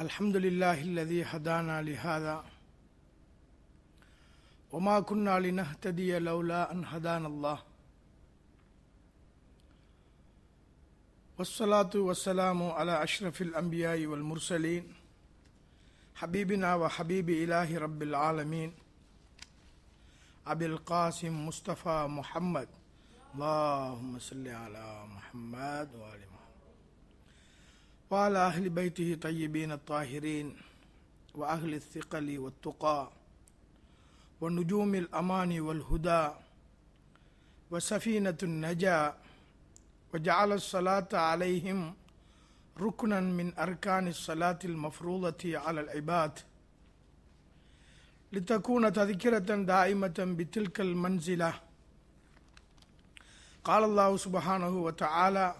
الحمد لله الذي هدانا لهذا وما كنا لنهتدي لولا أن هدانا الله والصلاة والسلام على أشرف الأنبياء والمرسلين حبيبنا وحبيب إله رب العالمين أبي القاسم مصطفى محمد اللهم صل على محمد وآل وعلى أهل بيته طيبين الطاهرين وأهل الثقل والتقى ونجوم الأمان والهدى وسفينة النجا وجعل الصلاة عليهم ركنا من أركان الصلاة المفروضة على العباد لتكون تذكرة دائمة بتلك المنزلة قال الله سبحانه وتعالى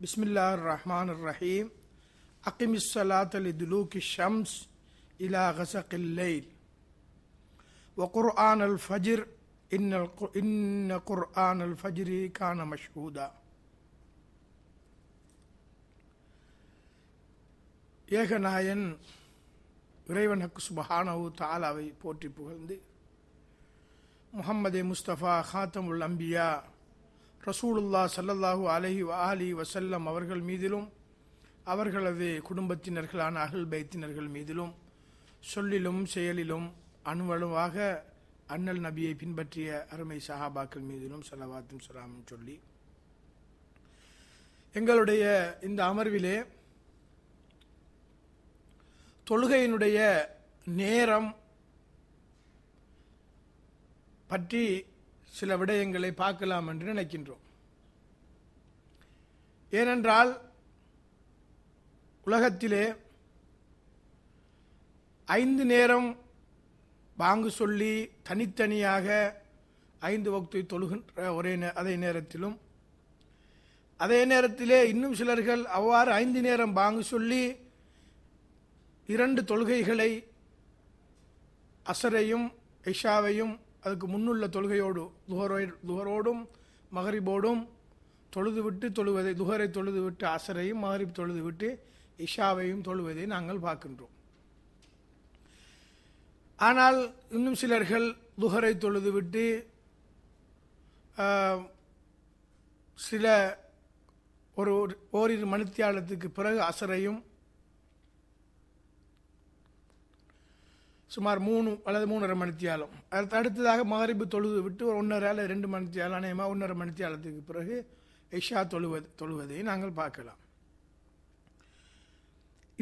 بسم الله الرحمن الرحيم أقم الصلاة لدلوك الشمس إلى غسق الليل وقرآن الفجر إن, إن قرآن الفجر كان مشهودا ஏகநாயன் இறைவனுக்கு சுபஹானவு தாலாவை போற்றி புகழ்ந்து முகம்மதே முஸ்தபா ஹாத்தமுல் அம்பியா ரசூலுல்லா சல்லல்லாஹு அலஹி அலி வசல்லம் அவர்கள் மீதிலும் அவர்களது குடும்பத்தினர்களான அகல் பைத்தினர்கள் மீதிலும் சொல்லிலும் செயலிலும் அணுவலுவாக அண்ணல் நபியை பின்பற்றிய அருமை சஹாபாக்கள் மீதிலும் சலவாத்தும் சலாமும் சொல்லி எங்களுடைய இந்த அமர்விலே தொழுகையினுடைய நேரம் பற்றி சில விடயங்களை பார்க்கலாம் என்று நினைக்கின்றோம் ஏனென்றால் உலகத்திலே ஐந்து நேரம் வாங்கு சொல்லி தனித்தனியாக ஐந்து வகுத்து தொழுகின்ற ஒரே அதே நேரத்திலும் அதே நேரத்திலே இன்னும் சிலர்கள் அவ்வாறு ஐந்து நேரம் வாங்கு சொல்லி இரண்டு தொழுகைகளை அசரையும் ஐஷாவையும் அதுக்கு முன்னுள்ள தொழுகையோடு துகரோ துகரோடும் மகரிபோடும் தொழுது விட்டு தொழுவதை துஹரை தொழுது விட்டு அசரையும் மகரிப் தொழுது விட்டு இஷாவையும் தொழுவதை நாங்கள் பார்க்கின்றோம் ஆனால் இன்னும் சிலர்கள் துஹரை தொழுது விட்டு சில ஒரு ஓரிரு மணித்தியாலத்துக்கு பிறகு அசரையும் சுமார் மூணு அல்லது மூணரை மணித்தியாலம் அடுத்து அடுத்ததாக மகரிப்பு தொழுது விட்டு ஒரு ஒன்றரை அல்லது ரெண்டு மணித்தியாலம் அநேகமாக ஒன்றரை மணித்தியாலத்துக்கு பிறகு இஷா தொழுவது தொழுவதை நாங்கள் பார்க்கலாம்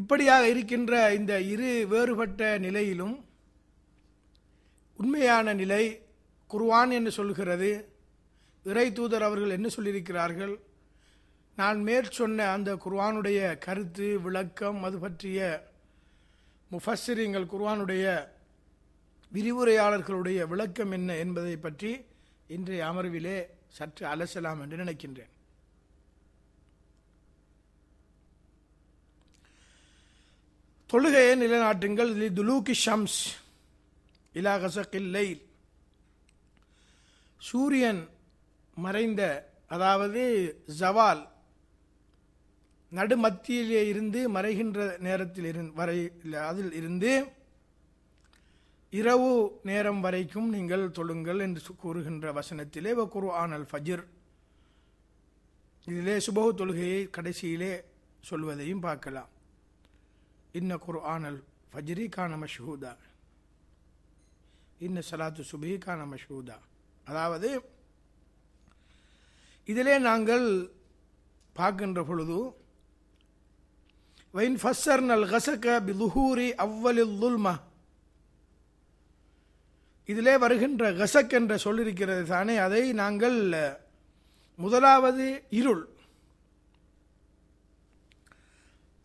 இப்படியாக இருக்கின்ற இந்த இரு வேறுபட்ட நிலையிலும் உண்மையான நிலை குர்வான் என்று சொல்கிறது இறை தூதர் அவர்கள் என்ன சொல்லியிருக்கிறார்கள் நான் மேற் சொன்ன அந்த குர்வானுடைய கருத்து விளக்கம் அது பற்றிய முஃபஸ்ஸிரிங்கள் குர்வானுடைய விரிவுரையாளர்களுடைய விளக்கம் என்ன என்பதை பற்றி இன்றைய அமர்விலே சற்று அலசலாம் என்று நினைக்கின்றேன் தொழுகையை நிலைநாட்டுங்கள் துலூக்கி ஷம்ஸ் இலாகசக்கில்லை சூரியன் மறைந்த அதாவது ஜவால் நடுமத்தியிலே இருந்து மறைகின்ற நேரத்தில் இரு வரை அதில் இருந்து இரவு நேரம் வரைக்கும் நீங்கள் தொழுங்கள் என்று கூறுகின்ற வசனத்திலே குரு ஆனல் ஃபஜிர் இதிலே சுபகு தொழுகையை கடைசியிலே சொல்வதையும் பார்க்கலாம் இன்ன குரு ஆனல் ஃபஜ்ரி கான மஷ்ஹூதா இன்ன சலாத்து சுபி கான மஷ்ஹூதா அதாவது இதிலே நாங்கள் பார்க்கின்ற பொழுது وإن فسرنا الغسك بظهور அவ்வலில் துல்மா இதிலே வருகின்ற கசக் என்ற சொல்லிருக்கிறது தானே அதை நாங்கள் முதலாவது இருள்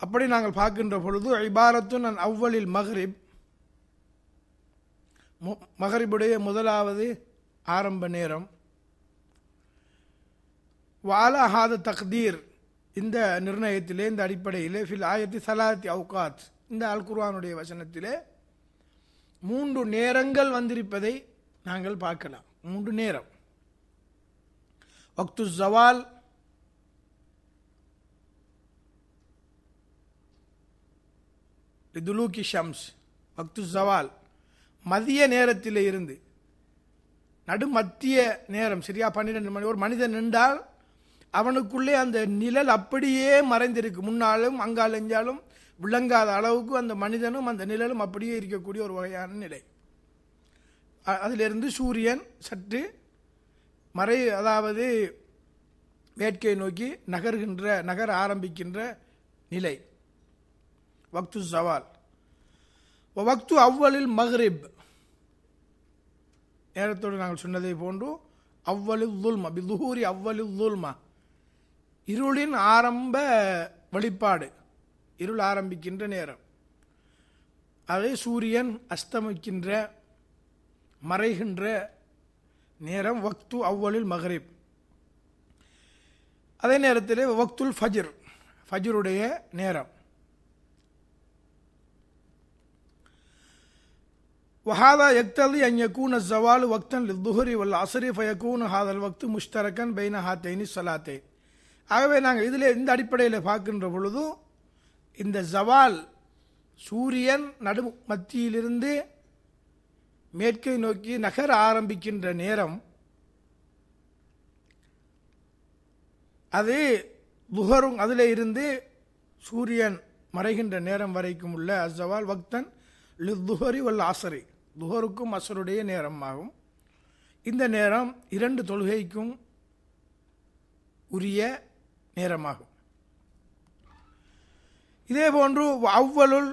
அப்படி நாங்கள் பார்க்கின்ற பொழுது இபாரத்து நான் அவ்வளில் மஹரிப் மகரிபுடைய முதலாவது ஆரம்ப நேரம் வாலஹாத தக்தீர் இந்த நிர்ணயத்திலே இந்த அடிப்படையிலே ஃபில் ஆயத்தி சலாத்தி அவுகாத் இந்த அல் குர்வானுடைய வசனத்திலே மூன்று நேரங்கள் வந்திருப்பதை நாங்கள் பார்க்கலாம் மூன்று நேரம் வக்து ஜவால் துலூகி ஷம்ஸ் வக்து ஜவால் மதிய நேரத்தில் இருந்து நடுமத்திய நேரம் சரியா பன்னிரெண்டு மணி ஒரு மனிதன் நின்றால் அவனுக்குள்ளே அந்த நிழல் அப்படியே மறைந்திருக்கு முன்னாலும் அங்காலெஞ்சாலும் விளங்காத அளவுக்கு அந்த மனிதனும் அந்த நிழலும் அப்படியே இருக்கக்கூடிய ஒரு வகையான நிலை அதிலிருந்து சூரியன் சற்று மறை அதாவது வேட்கையை நோக்கி நகர்கின்ற நகர ஆரம்பிக்கின்ற நிலை வக்து சவால் வக்து அவ்வலில் மஹ்ரிப் நேரத்தோடு நாங்கள் சொன்னதை போன்று அவ்வளு துல்மா பிதுஹூரி அவ்வளு துல்மா இருளின் ஆரம்ப வழிபாடு இருள் ஆரம்பிக்கின்ற நேரம் அதே சூரியன் அஸ்தமிக்கின்ற மறைகின்ற நேரம் வக்து அவ்வளில் மஹரீப் அதே நேரத்தில் வக்துல் ஃபஜிர் ஃபஜிருடைய நேரம் وهذا يقتضي أن يكون الزوال وقتا للظهر والعصر فيكون هذا الوقت مشتركا بين هاتين الصلاتين ஆகவே நாங்கள் இதில் இந்த அடிப்படையில் பார்க்கின்ற பொழுதும் இந்த ஜவால் சூரியன் நடு மத்தியிலிருந்து மேற்கை நோக்கி நகர ஆரம்பிக்கின்ற நேரம் அது புகரும் அதில் இருந்து சூரியன் மறைகின்ற நேரம் வரைக்கும் உள்ள அஸ்ஸவால் வக்தன் லித்துஹரி வல் ஆசரி துஹருக்கும் அசருடைய நேரமாகும் இந்த நேரம் இரண்டு தொழுகைக்கும் உரிய நேரமாகும் இதே போன்று அவ்வலுல்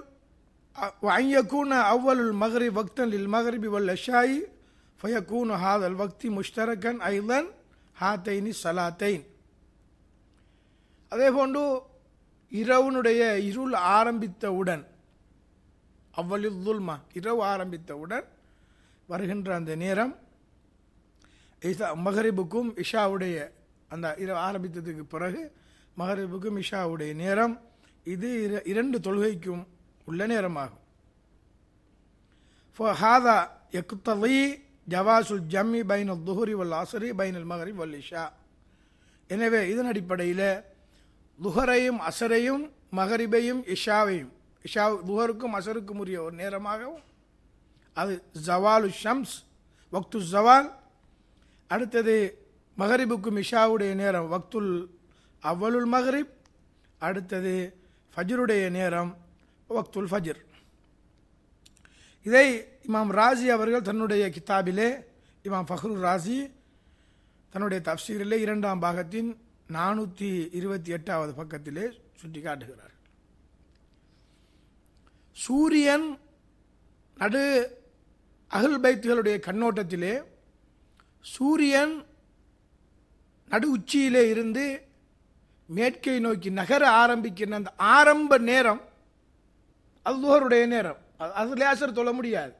அவ்வளுள் அவ்வலுல் மகரி வக்தன் இல் மகரிபி வல் அஷாயி ஃபயக்கூன் ஹாதல் வக்தி முஷ்தரகன் ஐதன் ஹாத்தைனி சலாத்தைன் அதே போன்று இரவுனுடைய இருள் ஆரம்பித்தவுடன் துல்மா இரவு ஆரம்பித்தவுடன் வருகின்ற அந்த நேரம் மகரிபுக்கும் இஷாவுடைய அந்த இரவு ஆரம்பித்ததுக்கு பிறகு மகரிபுக்கு மிஷாவுடைய நேரம் இது இரண்டு தொழுகைக்கும் உள்ள நேரமாகும் ஹாதா எக்குத்தலி ஜவாசுல் ஜம்மி பைனல் துஹுரி வல் ஆசரி பைனல் மகரி வல் இஷா எனவே இதன் அடிப்படையில் துஹரையும் அசரையும் மகரிபையும் இஷாவையும் இஷா துஹருக்கும் அசருக்கும் உரிய ஒரு நேரமாகவும் அது ஜவாலு ஷம்ஸ் வக்து ஜவால் அடுத்தது மகரிபுக்கும் மிஷாவுடைய நேரம் வக்துல் அவ்வளுல் மஹரிப் அடுத்தது ஃபஜருடைய நேரம் வக்துல் ஃபஜர் இதை இமாம் ராசி அவர்கள் தன்னுடைய கித்தாபிலே இமாம் ஃபஹ்ரு ராசி தன்னுடைய தப்சீரிலே இரண்டாம் பாகத்தின் நானூற்றி இருபத்தி எட்டாவது பக்கத்திலே சுட்டி காட்டுகிறார் சூரியன் நடு அகல் பைத்துகளுடைய கண்ணோட்டத்திலே சூரியன் நடு உச்சியிலே இருந்து மேற்கை நோக்கி நகர ஆரம்பிக்கிற அந்த ஆரம்ப நேரம் அது துஹருடைய நேரம் அது லேசர் தொழ முடியாது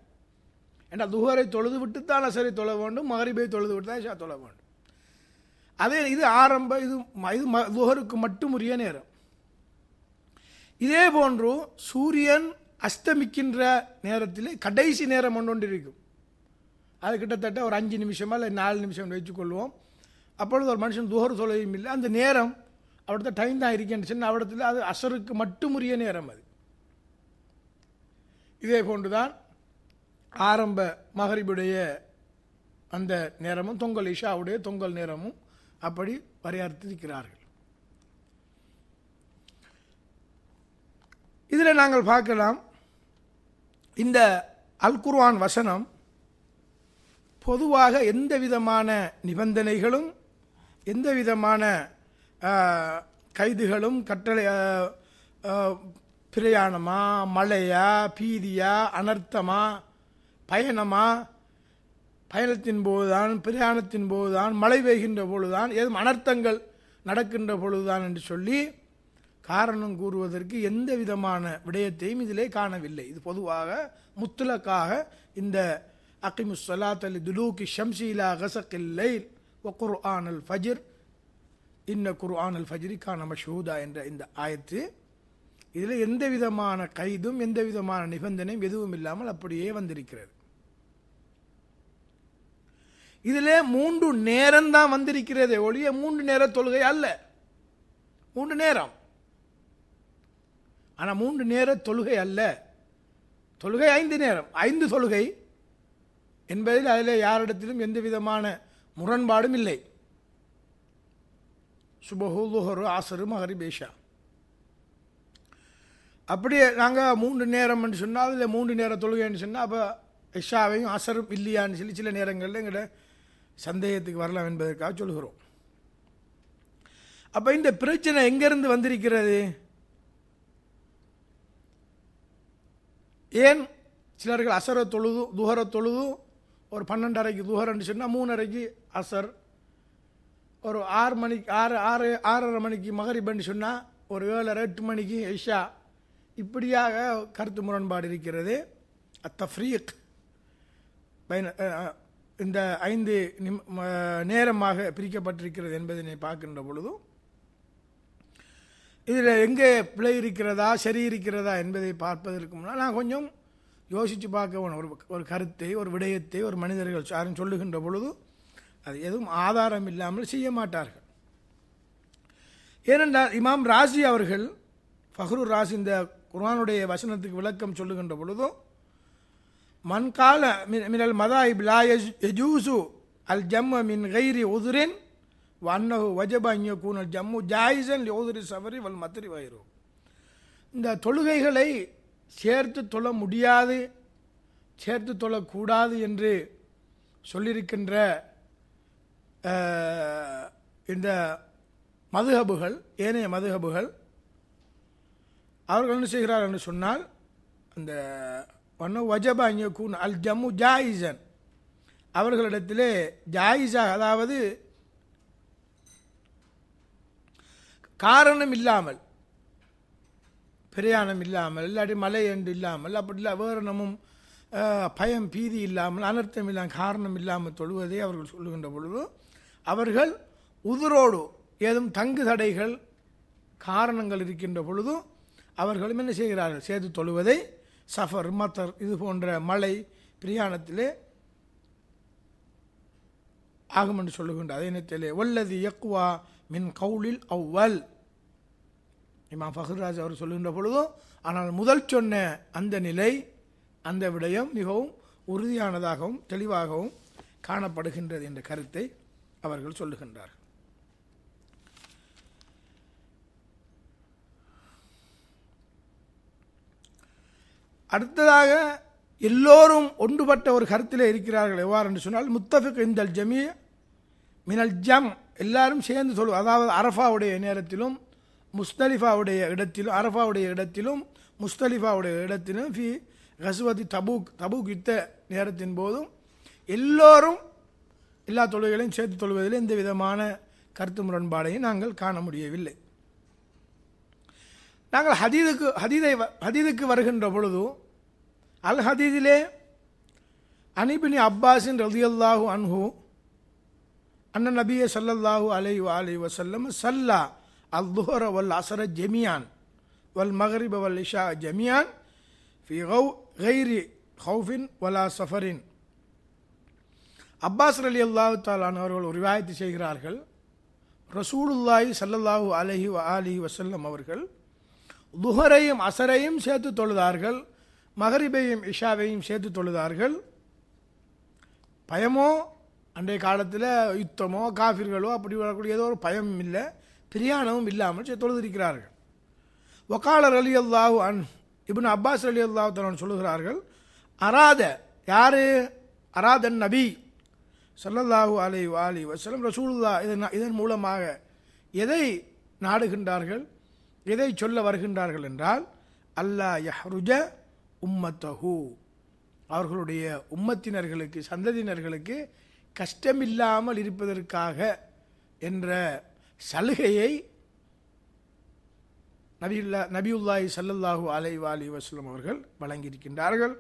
ஏன்னா துகரை தொழுது விட்டு தான் அசரை தொழ வேண்டும் மகரிபை தொழுது விட்டு தான் ஷா தொழ வேண்டும் அதே இது ஆரம்ப இது இது துஹருக்கு மட்டும் உரிய நேரம் இதே போன்று சூரியன் அஸ்தமிக்கின்ற நேரத்தில் கடைசி நேரம் ஒன்று இருக்கும் அது கிட்டத்தட்ட ஒரு அஞ்சு நிமிஷமாக இல்லை நாலு நிமிஷம் வச்சுக்கொள்வோம் அப்பொழுது ஒரு மனுஷன் துகர் சொல்லவும் இல்லை அந்த நேரம் அவிடத்த டைம் தான் இருக்கேன்னு சொன்னால் அவிடத்தில் அது அசருக்கு மட்டும் உரிய நேரம் அது இதே போன்று தான் ஆரம்ப மகரிபுடைய அந்த நேரமும் தொங்கல் இஷாவுடைய தொங்கல் நேரமும் அப்படி வரையறுத்திருக்கிறார்கள் இதில் நாங்கள் பார்க்கலாம் இந்த அல்குர்வான் வசனம் பொதுவாக எந்த விதமான நிபந்தனைகளும் எந்த விதமான கைதுகளும் கட்டளை பிரயாணமா மழையா பீதியா அனர்த்தமா பயணமா பயணத்தின் போதுதான் பிரயாணத்தின் போதுதான் மழை பெய்கின்ற பொழுதுதான் ஏதும் அனர்த்தங்கள் நடக்கின்ற பொழுதுதான் என்று சொல்லி காரணம் கூறுவதற்கு எந்த விதமான விடயத்தையும் இதிலே காணவில்லை இது பொதுவாக முத்துலக்காக இந்த அக்கிமுசலாத் அலி துலூக்கி ஷம்சீலா கசக்கில்லை ஒக்குர் ஆனல் ஃபஜிர் இன்ன குர்ஆனல் ஃபஜ்ரிக்கா நம்ம ஷூதா என்ற இந்த ஆயத்து இதில் எந்த விதமான கைதும் எந்த விதமான நிபந்தனையும் எதுவும் இல்லாமல் அப்படியே வந்திருக்கிறது இதில் மூன்று நேரம் தான் வந்திருக்கிறது ஒழிய மூன்று நேர தொழுகை அல்ல மூன்று நேரம் ஆனால் மூன்று நேர தொழுகை அல்ல தொழுகை ஐந்து நேரம் ஐந்து தொழுகை என்பதில் அதில் யாரிடத்திலும் எந்த விதமான முரண்பாடும் இல்லை சுபஹு லுஹரு ஆசரு மகரி பேஷா அப்படியே நாங்கள் மூன்று நேரம்னு சொன்னால் இல்லை மூன்று நேரம் தொழுகைன்னு சொன்னால் அப்போ இஷாவையும் அசரும் இல்லையான்னு சொல்லி சில நேரங்களில் எங்கள்கிட்ட சந்தேகத்துக்கு வரலாம் என்பதற்காக சொல்கிறோம் அப்போ இந்த பிரச்சனை எங்கேருந்து வந்திருக்கிறது ஏன் சிலர்கள் அசர தொழுது துஹர தொழுதும் ஒரு பன்னெண்டரைக்கு துஹரன்னு சொன்னால் மூணரைக்கு அசர் ஒரு ஆறு மணிக்கு ஆறு ஆறு ஆறரை மணிக்கு பண்ணி சொன்னால் ஒரு ஏழரை எட்டு மணிக்கு ஐஷா இப்படியாக கருத்து முரண்பாடு இருக்கிறது அத்தஃப்ரீக் இந்த ஐந்து நிம் நேரமாக பிரிக்கப்பட்டிருக்கிறது என்பதனை பார்க்கின்ற பொழுதும் இதில் எங்கே பிழை இருக்கிறதா சரி இருக்கிறதா என்பதை பார்ப்பதற்கு முன்னால் நான் கொஞ்சம் யோசித்து பார்க்க ஒரு ஒரு கருத்தை ஒரு விடயத்தை ஒரு மனிதர்கள் யாரும் சொல்லுகின்ற பொழுதும் அது எதுவும் ஆதாரம் இல்லாமல் செய்ய மாட்டார்கள் ஏனென்றால் இமாம் ராசி அவர்கள் ஃபஹ்ரூர் ராசி இந்த குர்வானுடைய வசனத்துக்கு விளக்கம் சொல்லுகின்ற பொழுதும் மன்கால மினல் மதாயிப் லா யஜூசு அல் ஜம்ம மின் கைரி உதுரின் வன்னகு வஜப அஞ்சக்கூன் ஜம்மு ஜாயிசன் யோதுரி சவரி வல் மத்திரி வயிறு இந்த தொழுகைகளை சேர்த்து தொழ முடியாது சேர்த்து தொழக்கூடாது என்று சொல்லியிருக்கின்ற இந்த மதுஹபுகள் ஏனைய மதுஹபுகள் அவர்கள் என்ன செய்கிறார் என்று சொன்னால் அந்த ஒன்று வஜப கூன் அல் ஜம்மு ஜாயிசன் அவர்களிடத்திலே ஜாயிஸாக அதாவது காரணம் இல்லாமல் பிரயாணம் இல்லாமல் இல்லாட்டி மலை என்று இல்லாமல் அப்படி இல்லை வேறு பயம் பீதி இல்லாமல் அனர்த்தம் இல்லாமல் காரணம் இல்லாமல் தொழுவதை அவர்கள் சொல்லுகின்ற பொழுது அவர்கள் உதிரோடு ஏதும் தங்கு தடைகள் காரணங்கள் இருக்கின்ற பொழுதும் அவர்களும் என்ன செய்கிறார்கள் சேது தொழுவதை சஃபர் மத்தர் இது போன்ற மலை பிரியாணத்திலே ஆகும் என்று சொல்லுகின்ற அதே நேரத்திலே வல்லது எக்குவா மின் கவுலில் அவ்வல் இமா ஃபஹர்ராஜ் அவர் சொல்லுகின்ற பொழுதும் ஆனால் முதல் சொன்ன அந்த நிலை அந்த விடயம் மிகவும் உறுதியானதாகவும் தெளிவாகவும் காணப்படுகின்றது என்ற கருத்தை அவர்கள் சொல்லுகின்றார் அடுத்ததாக எல்லோரும் ஒன்றுபட்ட ஒரு கருத்தில் இருக்கிறார்கள் எவ்வாறு என்று சொன்னால் முத்தஃபிக் இந்தல் ஜமி மினல் ஜம் எல்லாரும் சேர்ந்து சொல்லுவோம் அதாவது அரஃபாவுடைய நேரத்திலும் முஸ்தலிஃபாவுடைய இடத்திலும் அரஃபாவுடைய இடத்திலும் முஸ்தலிஃபாவுடைய இடத்திலும் ஃபி ஹசுவதி தபூக் தபூக் யுத்த நேரத்தின் போதும் எல்லோரும் எல்லா தொழுகைகளையும் சேர்த்து தொழுவதில் எந்த விதமான கருத்து முரண்பாடையும் நாங்கள் காண முடியவில்லை நாங்கள் ஹதீதுக்கு ஹதீதை ஹதீதுக்கு வருகின்ற பொழுது அல் ஹதீதிலே அனிபினி அப்பாஸின் ரதியல்லாஹு அன்ஹு அண்ணன் நபிய சல்லல்லாஹு அலை அலை வசல்லம் சல்லா அல் துஹர வல் அசர ஜெமியான் வல் மஹரிப வல் இஷா ஜெமியான் ஃபி ஹவு ஹைரி ஹவுஃபின் வலா சஃபரின் அப்பாஸ் அலி அல்லாஹு தாலான் அவர்கள் ஒரு விவாயத்து செய்கிறார்கள் ரசூலுல்லாஹி சல்லல்லாஹூ அலஹி அலி வசல்லம் அவர்கள் துஹரையும் அசரையும் சேர்த்து தொழுதார்கள் மகரிபையும் இஷாவையும் சேர்த்து தொழுதார்கள் பயமோ அன்றைய காலத்தில் யுத்தமோ காஃபிர்களோ அப்படி வரக்கூடிய ஏதோ ஒரு பயமும் இல்லை பிரியாணமும் இல்லாமல் தொழுதிருக்கிறார்கள் ஒக்காலர் அலி அல்லாஹூ அன் இப்னு அப்பாஸ் அலி அல்லாஹு சொல்லுகிறார்கள் அராத யார் அராதன் நபி சல்லல்லாஹு அலை வாலி வசலம் ரசூலுல்லா இதன் இதன் மூலமாக எதை நாடுகின்றார்கள் எதை சொல்ல வருகின்றார்கள் என்றால் அல்லா யஹ்ருஜ உம்மத்தஹு அவர்களுடைய உம்மத்தினர்களுக்கு சந்ததியினர்களுக்கு கஷ்டமில்லாமல் இருப்பதற்காக என்ற சலுகையை நபியுல்லா நபியுல்லாஹி சல்லல்லாஹு வாலி வஸ்லம் அவர்கள் வழங்கியிருக்கின்றார்கள்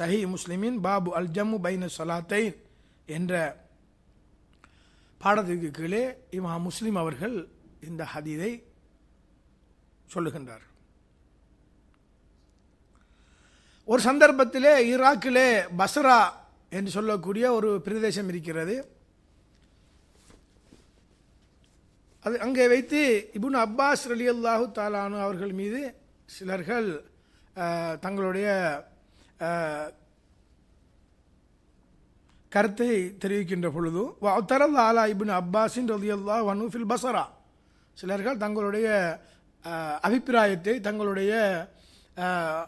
சஹி முஸ்லிமின் பாபு அல் ஜம்மு பைன சலாத்தைன் என்ற பாடத்திற்கு கீழே இமா முஸ்லீம் அவர்கள் இந்த ஹதீதை சொல்லுகின்றார் ஒரு சந்தர்ப்பத்திலே ஈராக்கிலே பஸ்ரா என்று சொல்லக்கூடிய ஒரு பிரதேசம் இருக்கிறது அது அங்கே வைத்து இபுன் அப்பாஸ் அலி அல்லாஹு தாலானு அவர்கள் மீது சிலர்கள் தங்களுடைய கருத்தை தெரிவிக்கின்ற பொழுது வத்தரல் ஆலா இபின் அப்பாஸின் ரதியல்லா வனூஃபில் பசரா சிலர்கள் தங்களுடைய அபிப்பிராயத்தை தங்களுடைய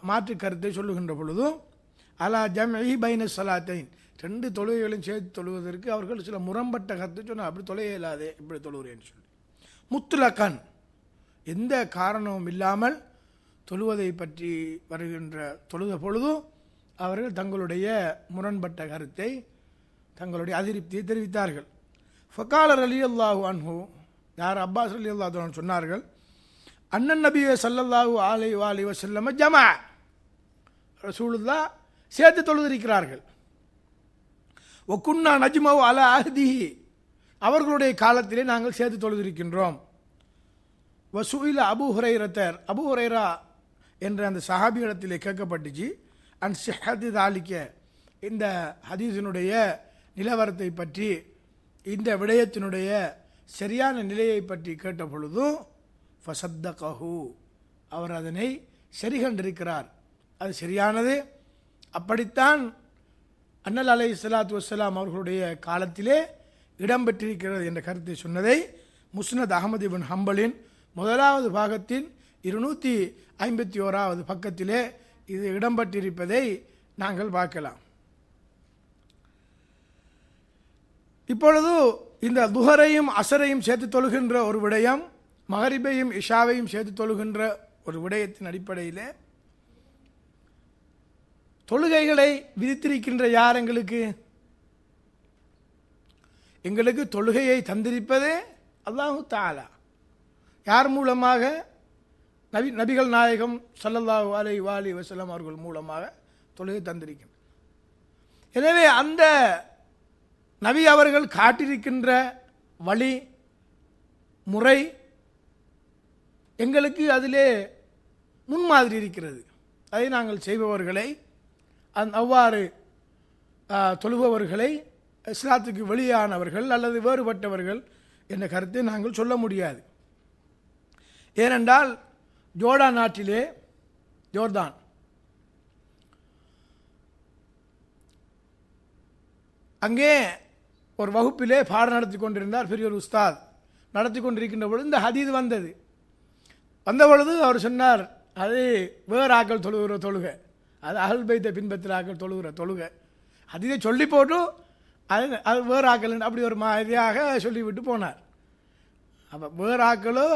மாற்று கருத்தை சொல்லுகின்ற பொழுது அலா ஜம் பைனஸ் சலாத்தைன் ரெண்டு தொழுகைகளையும் சேர்த்து தொழுவதற்கு அவர்கள் சில முரம்பட்ட கருத்து சொன்னால் அப்படி தொலையே இல்லாதே இப்படி தொழுகிறேன்னு சொல்லி முத்துலக்கன் எந்த காரணமும் இல்லாமல் தொழுவதை பற்றி வருகின்ற தொழுத பொழுதும் அவர்கள் தங்களுடைய முரண்பட்ட கருத்தை தங்களுடைய அதிருப்தியை தெரிவித்தார்கள் ஃபக்காலர் அலி அல்லாஹூ அன்ஹூ யார் அப்பாஸ் அலி அல்லாஹ் சொன்னார்கள் அண்ணன் நபி சல்லல்லாஹூ ஆலை வாலி வசல்லம ஜமா ரசூலுல்லா சேர்த்து தொழுதிருக்கிறார்கள் ஒக்குன்னா நஜ்மவ் அல அஹ்திஹி அவர்களுடைய காலத்திலே நாங்கள் சேர்த்து தொழுதிருக்கின்றோம் வசூயில் அபு ஹுரைரத்தர் அபு ஹுரைரா என்ற அந்த சஹாபி இடத்திலே கேட்கப்பட்டுச்சு அன் சஹதி தாலிக்க இந்த ஹதீஸினுடைய நிலவரத்தை பற்றி இந்த விடயத்தினுடைய சரியான நிலையை பற்றி கேட்ட பொழுதும் ஃபசத்த கஹு அவர் அதனை சரிகண்டிருக்கிறார் அது சரியானது அப்படித்தான் அண்ணல் அலை இஸ்லாத்து வசலாம் அவர்களுடைய காலத்திலே இடம்பெற்றிருக்கிறது என்ற கருத்தை சொன்னதை முஸ்னத் அகமது பின் ஹம்பலின் முதலாவது பாகத்தின் இருநூற்றி ஐம்பத்தி ஓராவது பக்கத்திலே இது இடம்பெற்றிருப்பதை நாங்கள் பார்க்கலாம் இப்பொழுது இந்த துஹரையும் அசரையும் சேர்த்து தொழுகின்ற ஒரு விடயம் மகரிபையும் இஷாவையும் சேர்த்து தொழுகின்ற ஒரு விடயத்தின் அடிப்படையில் தொழுகைகளை விதித்திருக்கின்ற யார் எங்களுக்கு எங்களுக்கு தொழுகையை தந்திருப்பதே அல்லாஹு தாலா யார் மூலமாக நபி நபிகள் நாயகம் சல்லல்லாஹு அலை வாலி வசலம் அவர்கள் மூலமாக தொழுகை தந்திருக்கின்றனர் எனவே அந்த நபி அவர்கள் காட்டியிருக்கின்ற வழி முறை எங்களுக்கு அதிலே முன்மாதிரி இருக்கிறது அதை நாங்கள் செய்பவர்களை அந் அவ்வாறு தொழுபவர்களை இஸ்லாத்துக்கு வெளியானவர்கள் அல்லது வேறுபட்டவர்கள் என்ற கருத்தை நாங்கள் சொல்ல முடியாது ஏனென்றால் ஜோர்டா நாட்டிலே ஜோர்தான் அங்கே ஒரு வகுப்பிலே பாடம் நடத்தி கொண்டிருந்தார் ஒரு உஸ்தாத் நடத்தி கொண்டிருக்கின்ற பொழுது இந்த ஹதீது வந்தது வந்த பொழுது அவர் சொன்னார் அது வேறு ஆக்கள் தொழுகிற தொழுகை அது அகல் பைத்தை பின்பற்றின ஆக்கள் தொழுகிற தொழுகை அதிலே சொல்லி போட்டும் அது அது வேறு ஆக்கள் அப்படி ஒரு மாதிரியாக சொல்லிவிட்டு போனார் அப்போ வேறு ஆக்களோ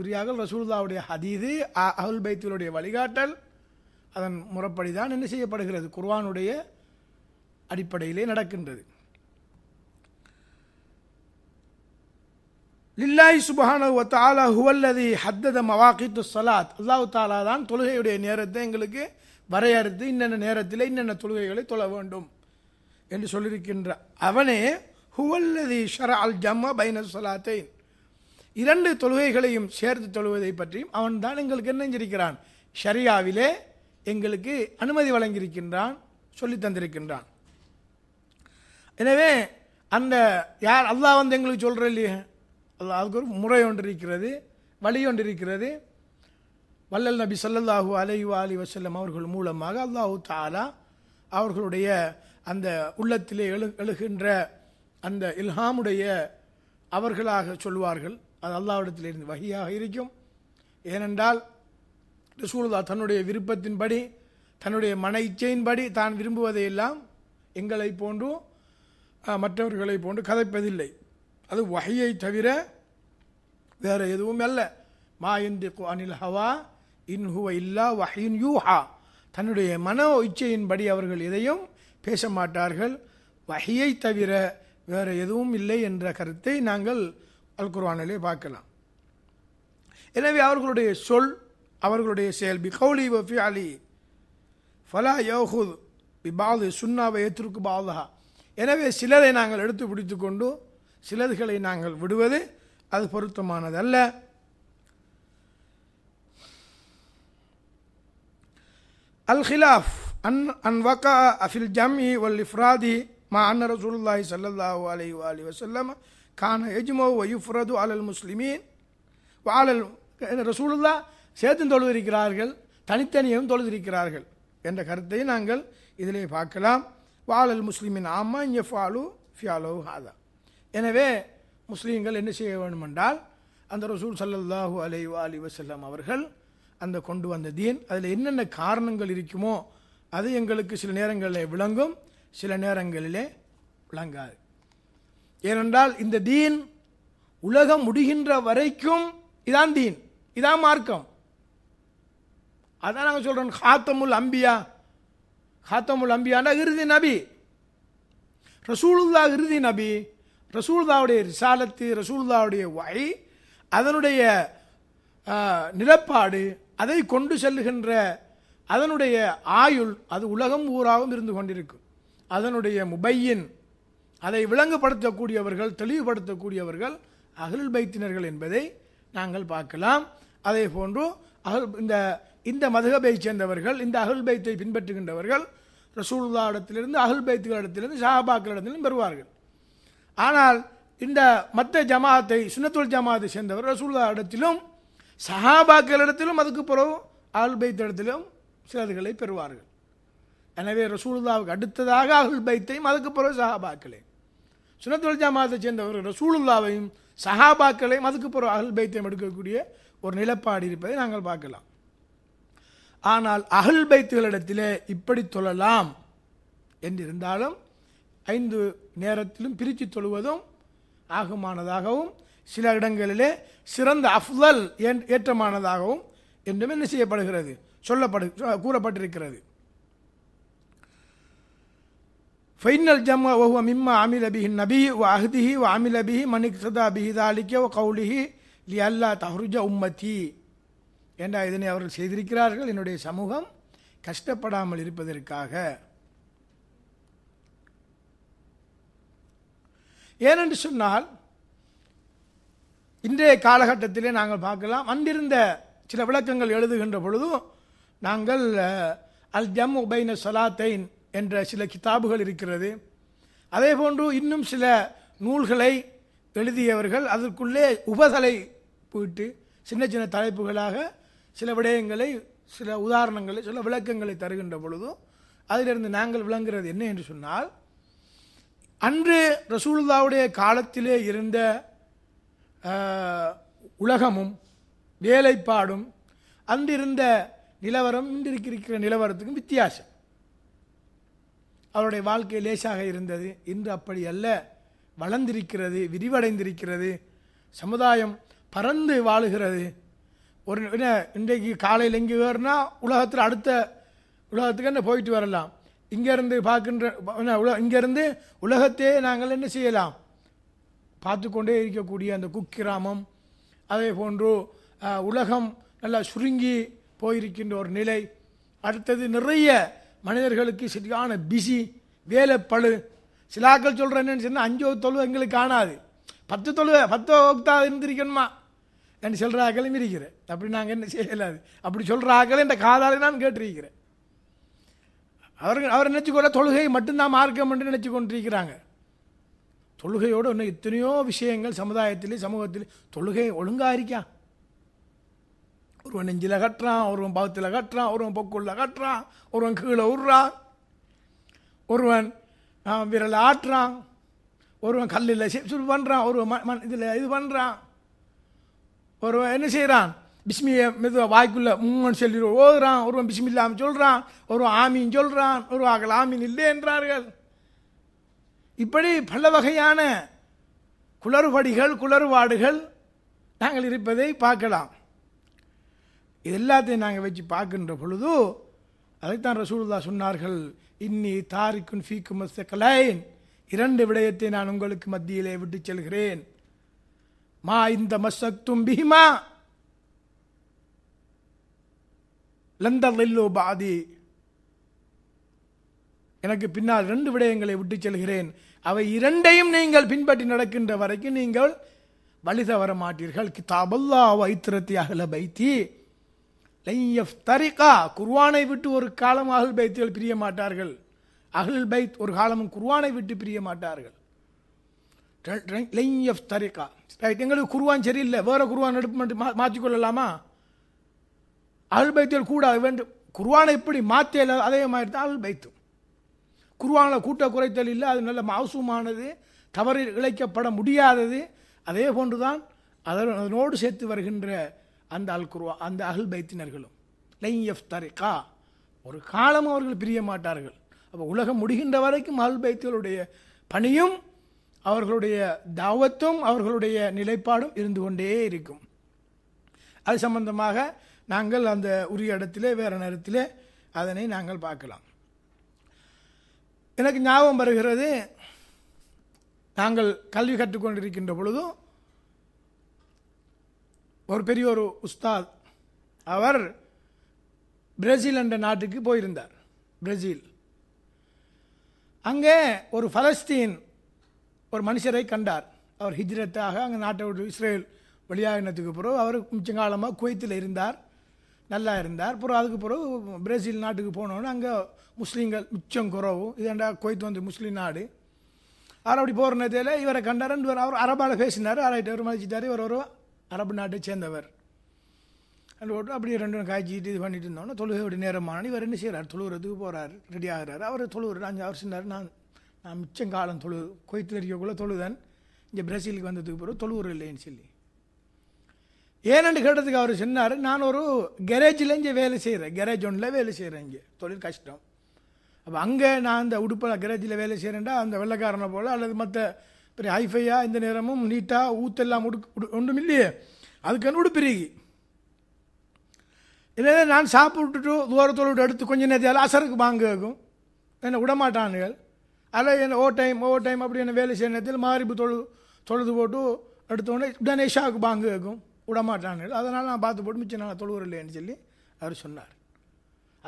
உரியாக ரசூல்லாவுடைய ஹதீது அகல் பைத்தியுடைய வழிகாட்டல் அதன் முறைப்படிதான் தான் என்ன செய்யப்படுகிறது குர்வானுடைய அடிப்படையிலே நடக்கின்றது லில்லாஹி சுபஹான தாலா ஹுவல்லதி ஹத்தத மவாக்கித்து சலாத் அல்லாஹ் தாலா தான் தொழுகையுடைய நேரத்தை எங்களுக்கு வரையறுத்து இன்னென்ன நேரத்தில் இன்னென்ன தொழுகைகளை தொழ வேண்டும் என்று சொல்லியிருக்கின்ற அவனே ஹுவல்லதி ஷர அல் ஜம்மா பைன சலாத்தை இரண்டு தொழுகைகளையும் சேர்த்து தொழுவதை பற்றியும் அவன் தான் எங்களுக்கு என்னஞ்சிருக்கிறான் ஷரியாவிலே எங்களுக்கு அனுமதி வழங்கியிருக்கின்றான் சொல்லி தந்திருக்கின்றான் எனவே அந்த யார் அல்லாஹ் வந்து எங்களுக்கு சொல்கிற இல்லையே அதுக்கு ஒரு முறை ஒன்று இருக்கிறது வழி ஒன்று இருக்கிறது வல்லல் நபி சல்லல்லாஹு அலையு அலி வசல்லம் அவர்கள் மூலமாக அல்லாஹு தாலா அவர்களுடைய அந்த உள்ளத்திலே எழு எழுகின்ற அந்த இல்ஹாமுடைய அவர்களாக சொல்வார்கள் அது அல்லாவிடத்திலிருந்து வகையாக இருக்கும் ஏனென்றால் ரசூலுல்லா தன்னுடைய விருப்பத்தின்படி தன்னுடைய மன இச்சையின்படி தான் விரும்புவதையெல்லாம் எங்களை போன்றும் மற்றவர்களை போன்று கதைப்பதில்லை அது வகையை தவிர வேறு எதுவும் அல்ல மா இந்திக்கு அனில் ஹவா ஹுவ இல்லா வஹின் யூஹா தன்னுடைய மன இச்சையின்படி அவர்கள் எதையும் பேச மாட்டார்கள் வகையை தவிர வேறு எதுவும் இல்லை என்ற கருத்தை நாங்கள் அல் குர்வானிலே பார்க்கலாம் எனவே அவர்களுடைய சொல் அவர்களுடைய செயல் பி கௌலி வஃபி அலி ஃபலா யோஹூத் பி பாது சுன்னாவை ஏற்றுக்கு பாதுஹா எனவே சிலரை நாங்கள் எடுத்து பிடித்து கொண்டு சிலதுகளை நாங்கள் விடுவது அது பொருத்தமானதல்ல அல் ஹிலாஃப் அன் அன் வக்கா அஃபில் ஜம்இ வல் இஃப்ராதி மா அன்ன ரசூலுல்லாஹி சல்லல்லாஹு அலி அலி வசல்லம் கான எஜ்மோ யுஃப்ரது அலல் முஸ்லிமீன் வாழல் ரசூலுல்லா சேர்த்தும் தொழுதிருக்கிறார்கள் தனித்தனியும் தொழுதிருக்கிறார்கள் என்ற கருத்தை நாங்கள் இதிலே பார்க்கலாம் வாழல் முஸ்லிமின் ஆமா இங்கே ஃபாலு ஃபியாலோ ஹாதா எனவே முஸ்லீம்கள் என்ன செய்ய வேண்டுமென்றால் அந்த ரசூல் சல்லல்லாஹூ அலை அலி வசல்லாம் அவர்கள் அந்த கொண்டு வந்த தீன் அதில் என்னென்ன காரணங்கள் இருக்குமோ அது எங்களுக்கு சில நேரங்களில் விளங்கும் சில நேரங்களிலே விளங்காது ஏனென்றால் இந்த தீன் உலகம் முடிகின்ற வரைக்கும் இதான் தீன் இதான் மார்க்கம் அதான் நாங்கள் சொல்கிறோம் ஹாத்தமுல் அம்பியா ஹாத்தமுல் அம்பியாண்டா இறுதி நபி ரசூலுல்லா இறுதி நபி ரசூல்தாவுடைய ரிசாலத்து ரசூல்தாவுடைய வழி அதனுடைய நிலப்பாடு அதை கொண்டு செல்லுகின்ற அதனுடைய ஆயுள் அது உலகம் ஊராகவும் இருந்து கொண்டிருக்கும் அதனுடைய முபையின் அதை விளங்குபடுத்தக்கூடியவர்கள் தெளிவுபடுத்தக்கூடியவர்கள் அகல் பைத்தினர்கள் என்பதை நாங்கள் பார்க்கலாம் அதே போன்று அகல் இந்த இந்த மதுகபை சேர்ந்தவர்கள் இந்த அகல் பைத்தை பின்பற்றுகின்றவர்கள் ரசூல்லா இடத்திலிருந்து அகல் பைத்துகளிடத்திலிருந்து இடத்திலிருந்து பெறுவார்கள் ஆனால் இந்த மற்ற ஜமாத்தை சுனத்துல் ஜமாத்தை சேர்ந்தவர் ரசூல்லா இடத்திலும் சஹாபாக்கள் இடத்திலும் அதுக்கு பிறகு பைத் இடத்திலும் சிலர்களை பெறுவார்கள் எனவே ரசூலுல்லாவுக்கு அடுத்ததாக அகுல் பைத்தையும் அதுக்கு பிறகு சஹாபாக்களே சுனத்துல் ஜமாத்தை சேர்ந்தவர் ரசூலுல்லாவையும் சஹாபாக்களையும் அதுக்கு பிறகு அகல் பைத்தையும் எடுக்கக்கூடிய ஒரு நிலப்பாடு இருப்பதை நாங்கள் பார்க்கலாம் ஆனால் அகல் பைத்துகளிடத்திலே இப்படி சொல்லலாம் என்றிருந்தாலும் ஐந்து நேரத்திலும் பிரித்து தொழுவதும் ஆகமானதாகவும் சில இடங்களிலே சிறந்த அஃதல் ஏற்றமானதாகவும் என்றும் என்ன செய்யப்படுகிறது சொல்லப்படு கூறப்பட்டிருக்கிறது ஃபைனல் ஜம்மா ஓஹுவ மிம்மா அமில் அபிஹி நபி வ அஹ்திஹி வ அமில் அபிஹி மணிக் சதா அபிஹி தாலிக்க ஓ கௌலிஹி லி அல்லா தஹ்ருஜ உம்மதி என்றா இதனை அவர்கள் செய்திருக்கிறார்கள் என்னுடைய சமூகம் கஷ்டப்படாமல் இருப்பதற்காக ஏனென்று சொன்னால் இன்றைய காலகட்டத்திலே நாங்கள் பார்க்கலாம் வந்திருந்த சில விளக்கங்கள் எழுதுகின்ற பொழுதும் நாங்கள் அல் ஜம் உபைன சலாத்தைன் என்ற சில கிதாபுகள் இருக்கிறது அதே போன்று இன்னும் சில நூல்களை எழுதியவர்கள் அதற்குள்ளே உபதலை போயிட்டு சின்ன சின்ன தலைப்புகளாக சில விடயங்களை சில உதாரணங்களை சில விளக்கங்களை தருகின்ற பொழுதும் அதிலிருந்து நாங்கள் விளங்குறது என்ன என்று சொன்னால் அன்று ரசூலுல்லாவுடைய காலத்திலே இருந்த உலகமும் வேலைப்பாடும் அன்றிருந்த நிலவரம் இன்றிருக்கிற இருக்கிற நிலவரத்துக்கும் வித்தியாசம் அவருடைய வாழ்க்கை லேசாக இருந்தது இன்று அப்படி அல்ல வளர்ந்திருக்கிறது விரிவடைந்திருக்கிறது சமுதாயம் பறந்து வாழுகிறது ஒரு இன்றைக்கு காலையில் எங்கே வேறுனா உலகத்தில் அடுத்த உலகத்துக்கு என்ன போயிட்டு வரலாம் இங்கேருந்து பார்க்கின்ற இங்கேருந்து உலகத்தையே நாங்கள் என்ன செய்யலாம் பார்த்து கொண்டே இருக்கக்கூடிய அந்த குக்கிராமம் அதே போன்று உலகம் நல்லா சுருங்கி போயிருக்கின்ற ஒரு நிலை அடுத்தது நிறைய மனிதர்களுக்கு சரியான பிஸி வேலை பழு சிலாக்கள் சொல்கிற என்னன்னு சொன்னால் அஞ்சு தொழுவ எங்களுக்கு காணாது பத்து தொழுவை பத்து ஒக்தா இருந்திருக்கணுமா என்று சொல்கிற ஆக்களும் இருக்கிறேன் அப்படி நாங்கள் என்ன செய்யலாது அப்படி சொல்கிற ஆக்களை இந்த காதாலே நான் கேட்டிருக்கிறேன் அவர்கள் அவர் நினச்சிக்கொள்ள தொழுகை மட்டும்தான் மார்க்கம் என்று நினச்சி கொண்டிருக்கிறாங்க தொழுகையோடு இன்னும் எத்தனையோ விஷயங்கள் சமுதாயத்திலே சமூகத்தில் தொழுகை ஒழுங்காக இருக்கா ஒருவன் நெஞ்சில் கட்டுறான் ஒருவன் பாவத்தில் கட்டுறான் ஒருவன் பொக்குள்ள கட்டுறான் ஒருவன் கீழே விடுறான் ஒருவன் விரல் ஆட்டுறான் ஒருவன் கல்லில் பண்ணுறான் ஒருவன் இதில் இது பண்ணுறான் ஒருவன் என்ன செய்கிறான் பிஸ்மியை மெதுவாக வாய்க்குள்ளே மூன்னு சொல்லி ஓதுறான் ஒருவன் இல்லாமல் சொல்கிறான் ஒருவன் ஆமின்னு சொல்கிறான் ஆகல் ஆமீன் இல்லை என்றார்கள் இப்படி பல வகையான குளறுபடிகள் குளறுபாடுகள் நாங்கள் இருப்பதை பார்க்கலாம் இது எல்லாத்தையும் நாங்கள் வச்சு பார்க்கின்ற பொழுது அதைத்தான் ரசூல்தா சொன்னார்கள் இன்னி தாரிக்குன் ஃபீக்கும் கலைன் இரண்டு விடயத்தை நான் உங்களுக்கு மத்தியிலே விட்டு செல்கிறேன் மா இந்த மசக்தும் பீமா லந்த லெல்லோ பாதி எனக்கு பின்னால் ரெண்டு விடயங்களை விட்டு செல்கிறேன் அவை இரண்டையும் நீங்கள் பின்பற்றி நடக்கின்ற வரைக்கும் நீங்கள் வழி தவற மாட்டீர்கள் கிதாபல்லா வைத்திரத்தி அகல பைத்தி லையஃப் தரிகா குர்வானை விட்டு ஒரு காலம் அகல் பைத்திகள் பிரிய மாட்டார்கள் அகல் பைத் ஒரு காலமும் குர்வானை விட்டு பிரிய மாட்டார்கள் லையஃப் தரிகா எங்களுக்கு குருவான் சரியில்லை வேறு குருவான் எடுப்பு மாற்றிக்கொள்ளலாமா அல் பைத்தியல் கூடாது வேண்டும் குர்வானை எப்படி மாத்தியல் அதே மாதிரி தான் அல் பைத்து குர்வானில் கூட்ட குறைத்தல் இல்லை அது நல்ல மாசுமானது தவறு இழைக்கப்பட முடியாதது அதே போன்று தான் அதனோடு சேர்த்து வருகின்ற அந்த அல் குருவா அந்த அகல் பைத்தினர்களும் லையஃப் தரிகா ஒரு காலம் அவர்கள் பிரிய மாட்டார்கள் அப்போ உலகம் முடிகின்ற வரைக்கும் அல் பைத்தியலுடைய பணியும் அவர்களுடைய தாவத்தும் அவர்களுடைய நிலைப்பாடும் இருந்து கொண்டே இருக்கும் அது சம்பந்தமாக நாங்கள் அந்த உரிய இடத்திலே வேறு நேரத்திலே அதனை நாங்கள் பார்க்கலாம் எனக்கு ஞாபகம் வருகிறது நாங்கள் கல்வி கற்றுக்கொண்டிருக்கின்ற பொழுதும் ஒரு பெரிய ஒரு உஸ்தாத் அவர் பிரேசில் என்ற நாட்டுக்கு போயிருந்தார் பிரேசில் அங்கே ஒரு பலஸ்தீன் ஒரு மனுஷரை கண்டார் அவர் ஹிஜ்ரத்தாக அங்கே நாட்டை விட்டு இஸ்ரேல் வெளியாகினத்துக்கு பிறகு அவர் கொஞ்சம் காலமாக குவைத்தில் இருந்தார் நல்லா இருந்தார் அப்புறம் அதுக்கு பிறகு பிரேசில் நாட்டுக்கு போனோன்னு அங்கே முஸ்லீம்கள் மிச்சம் குறவு இதேண்டா கொய்த்து வந்து முஸ்லீம் நாடு அவர் அப்படி போகிற நேரத்தில் இவரை கண்டார் பேர் அவர் அரபால் பேசினார் ஆராய்ச்சி அவர் மதிச்சிட்டார் இவர் ஒரு அரபு நாட்டை சேர்ந்தவர் ரெண்டு போட்டு அப்படியே ரெண்டு காய்ச்சிட்டு இது பண்ணிட்டு இருந்தோன்னா தொழுகையோட நேரமான இவர் என்ன செய்கிறார் தொழுகிறதுக்கு போகிறார் ரெடி ஆகிறார் அவர் தொழுகிற அஞ்சு அவர் சொன்னார் நான் நான் மிச்சம் காலம் தொழு கொய்த்து இருக்கக்குள்ளே தொழுதன் இங்கே பிரசீலுக்கு வந்ததுக்கு பிறகு தொழுகிற இல்லைன்னு சொல்லி ஏனென்று கேட்டதுக்கு அவர் சொன்னார் நான் ஒரு கேரேஜில் இங்கே வேலை செய்கிறேன் கேரேஜ் ஒன்றில் வேலை செய்கிறேன் இங்கே தொழில் கஷ்டம் அப்போ அங்கே நான் அந்த உடுப்பில் கேரேஜில் வேலை செய்கிறேன்டா அந்த வெள்ளைக்காரனை போல் அல்லது மற்ற பெரிய ஹைஃபையாக இந்த நேரமும் நீட்டாக ஊத்தெல்லாம் உடு ஒன்றும் இல்லையே அதுக்கான உடுப்பிரிகி இல்லை நான் சாப்பிட்டுட்டு தூரத்தோடு விட்டு எடுத்து கொஞ்சம் நேரத்தில் அசருக்கு வாங்கும் என்னை விடமாட்டானுகள் அதில் என்ன ஓ டைம் ஓ டைம் அப்படி என்ன வேலை செய்கிற நேரத்தில் மாறிப்பு தொழு தொழுது போட்டு எடுத்தோடனே உடனே ஷாக்கு பாங்கு கேட்கும் விடமாட்டான்னு அதனால் நான் பார்த்து போட்டு மிச்சம் நான் தொழுவர் இல்லைன்னு சொல்லி அவர் சொன்னார்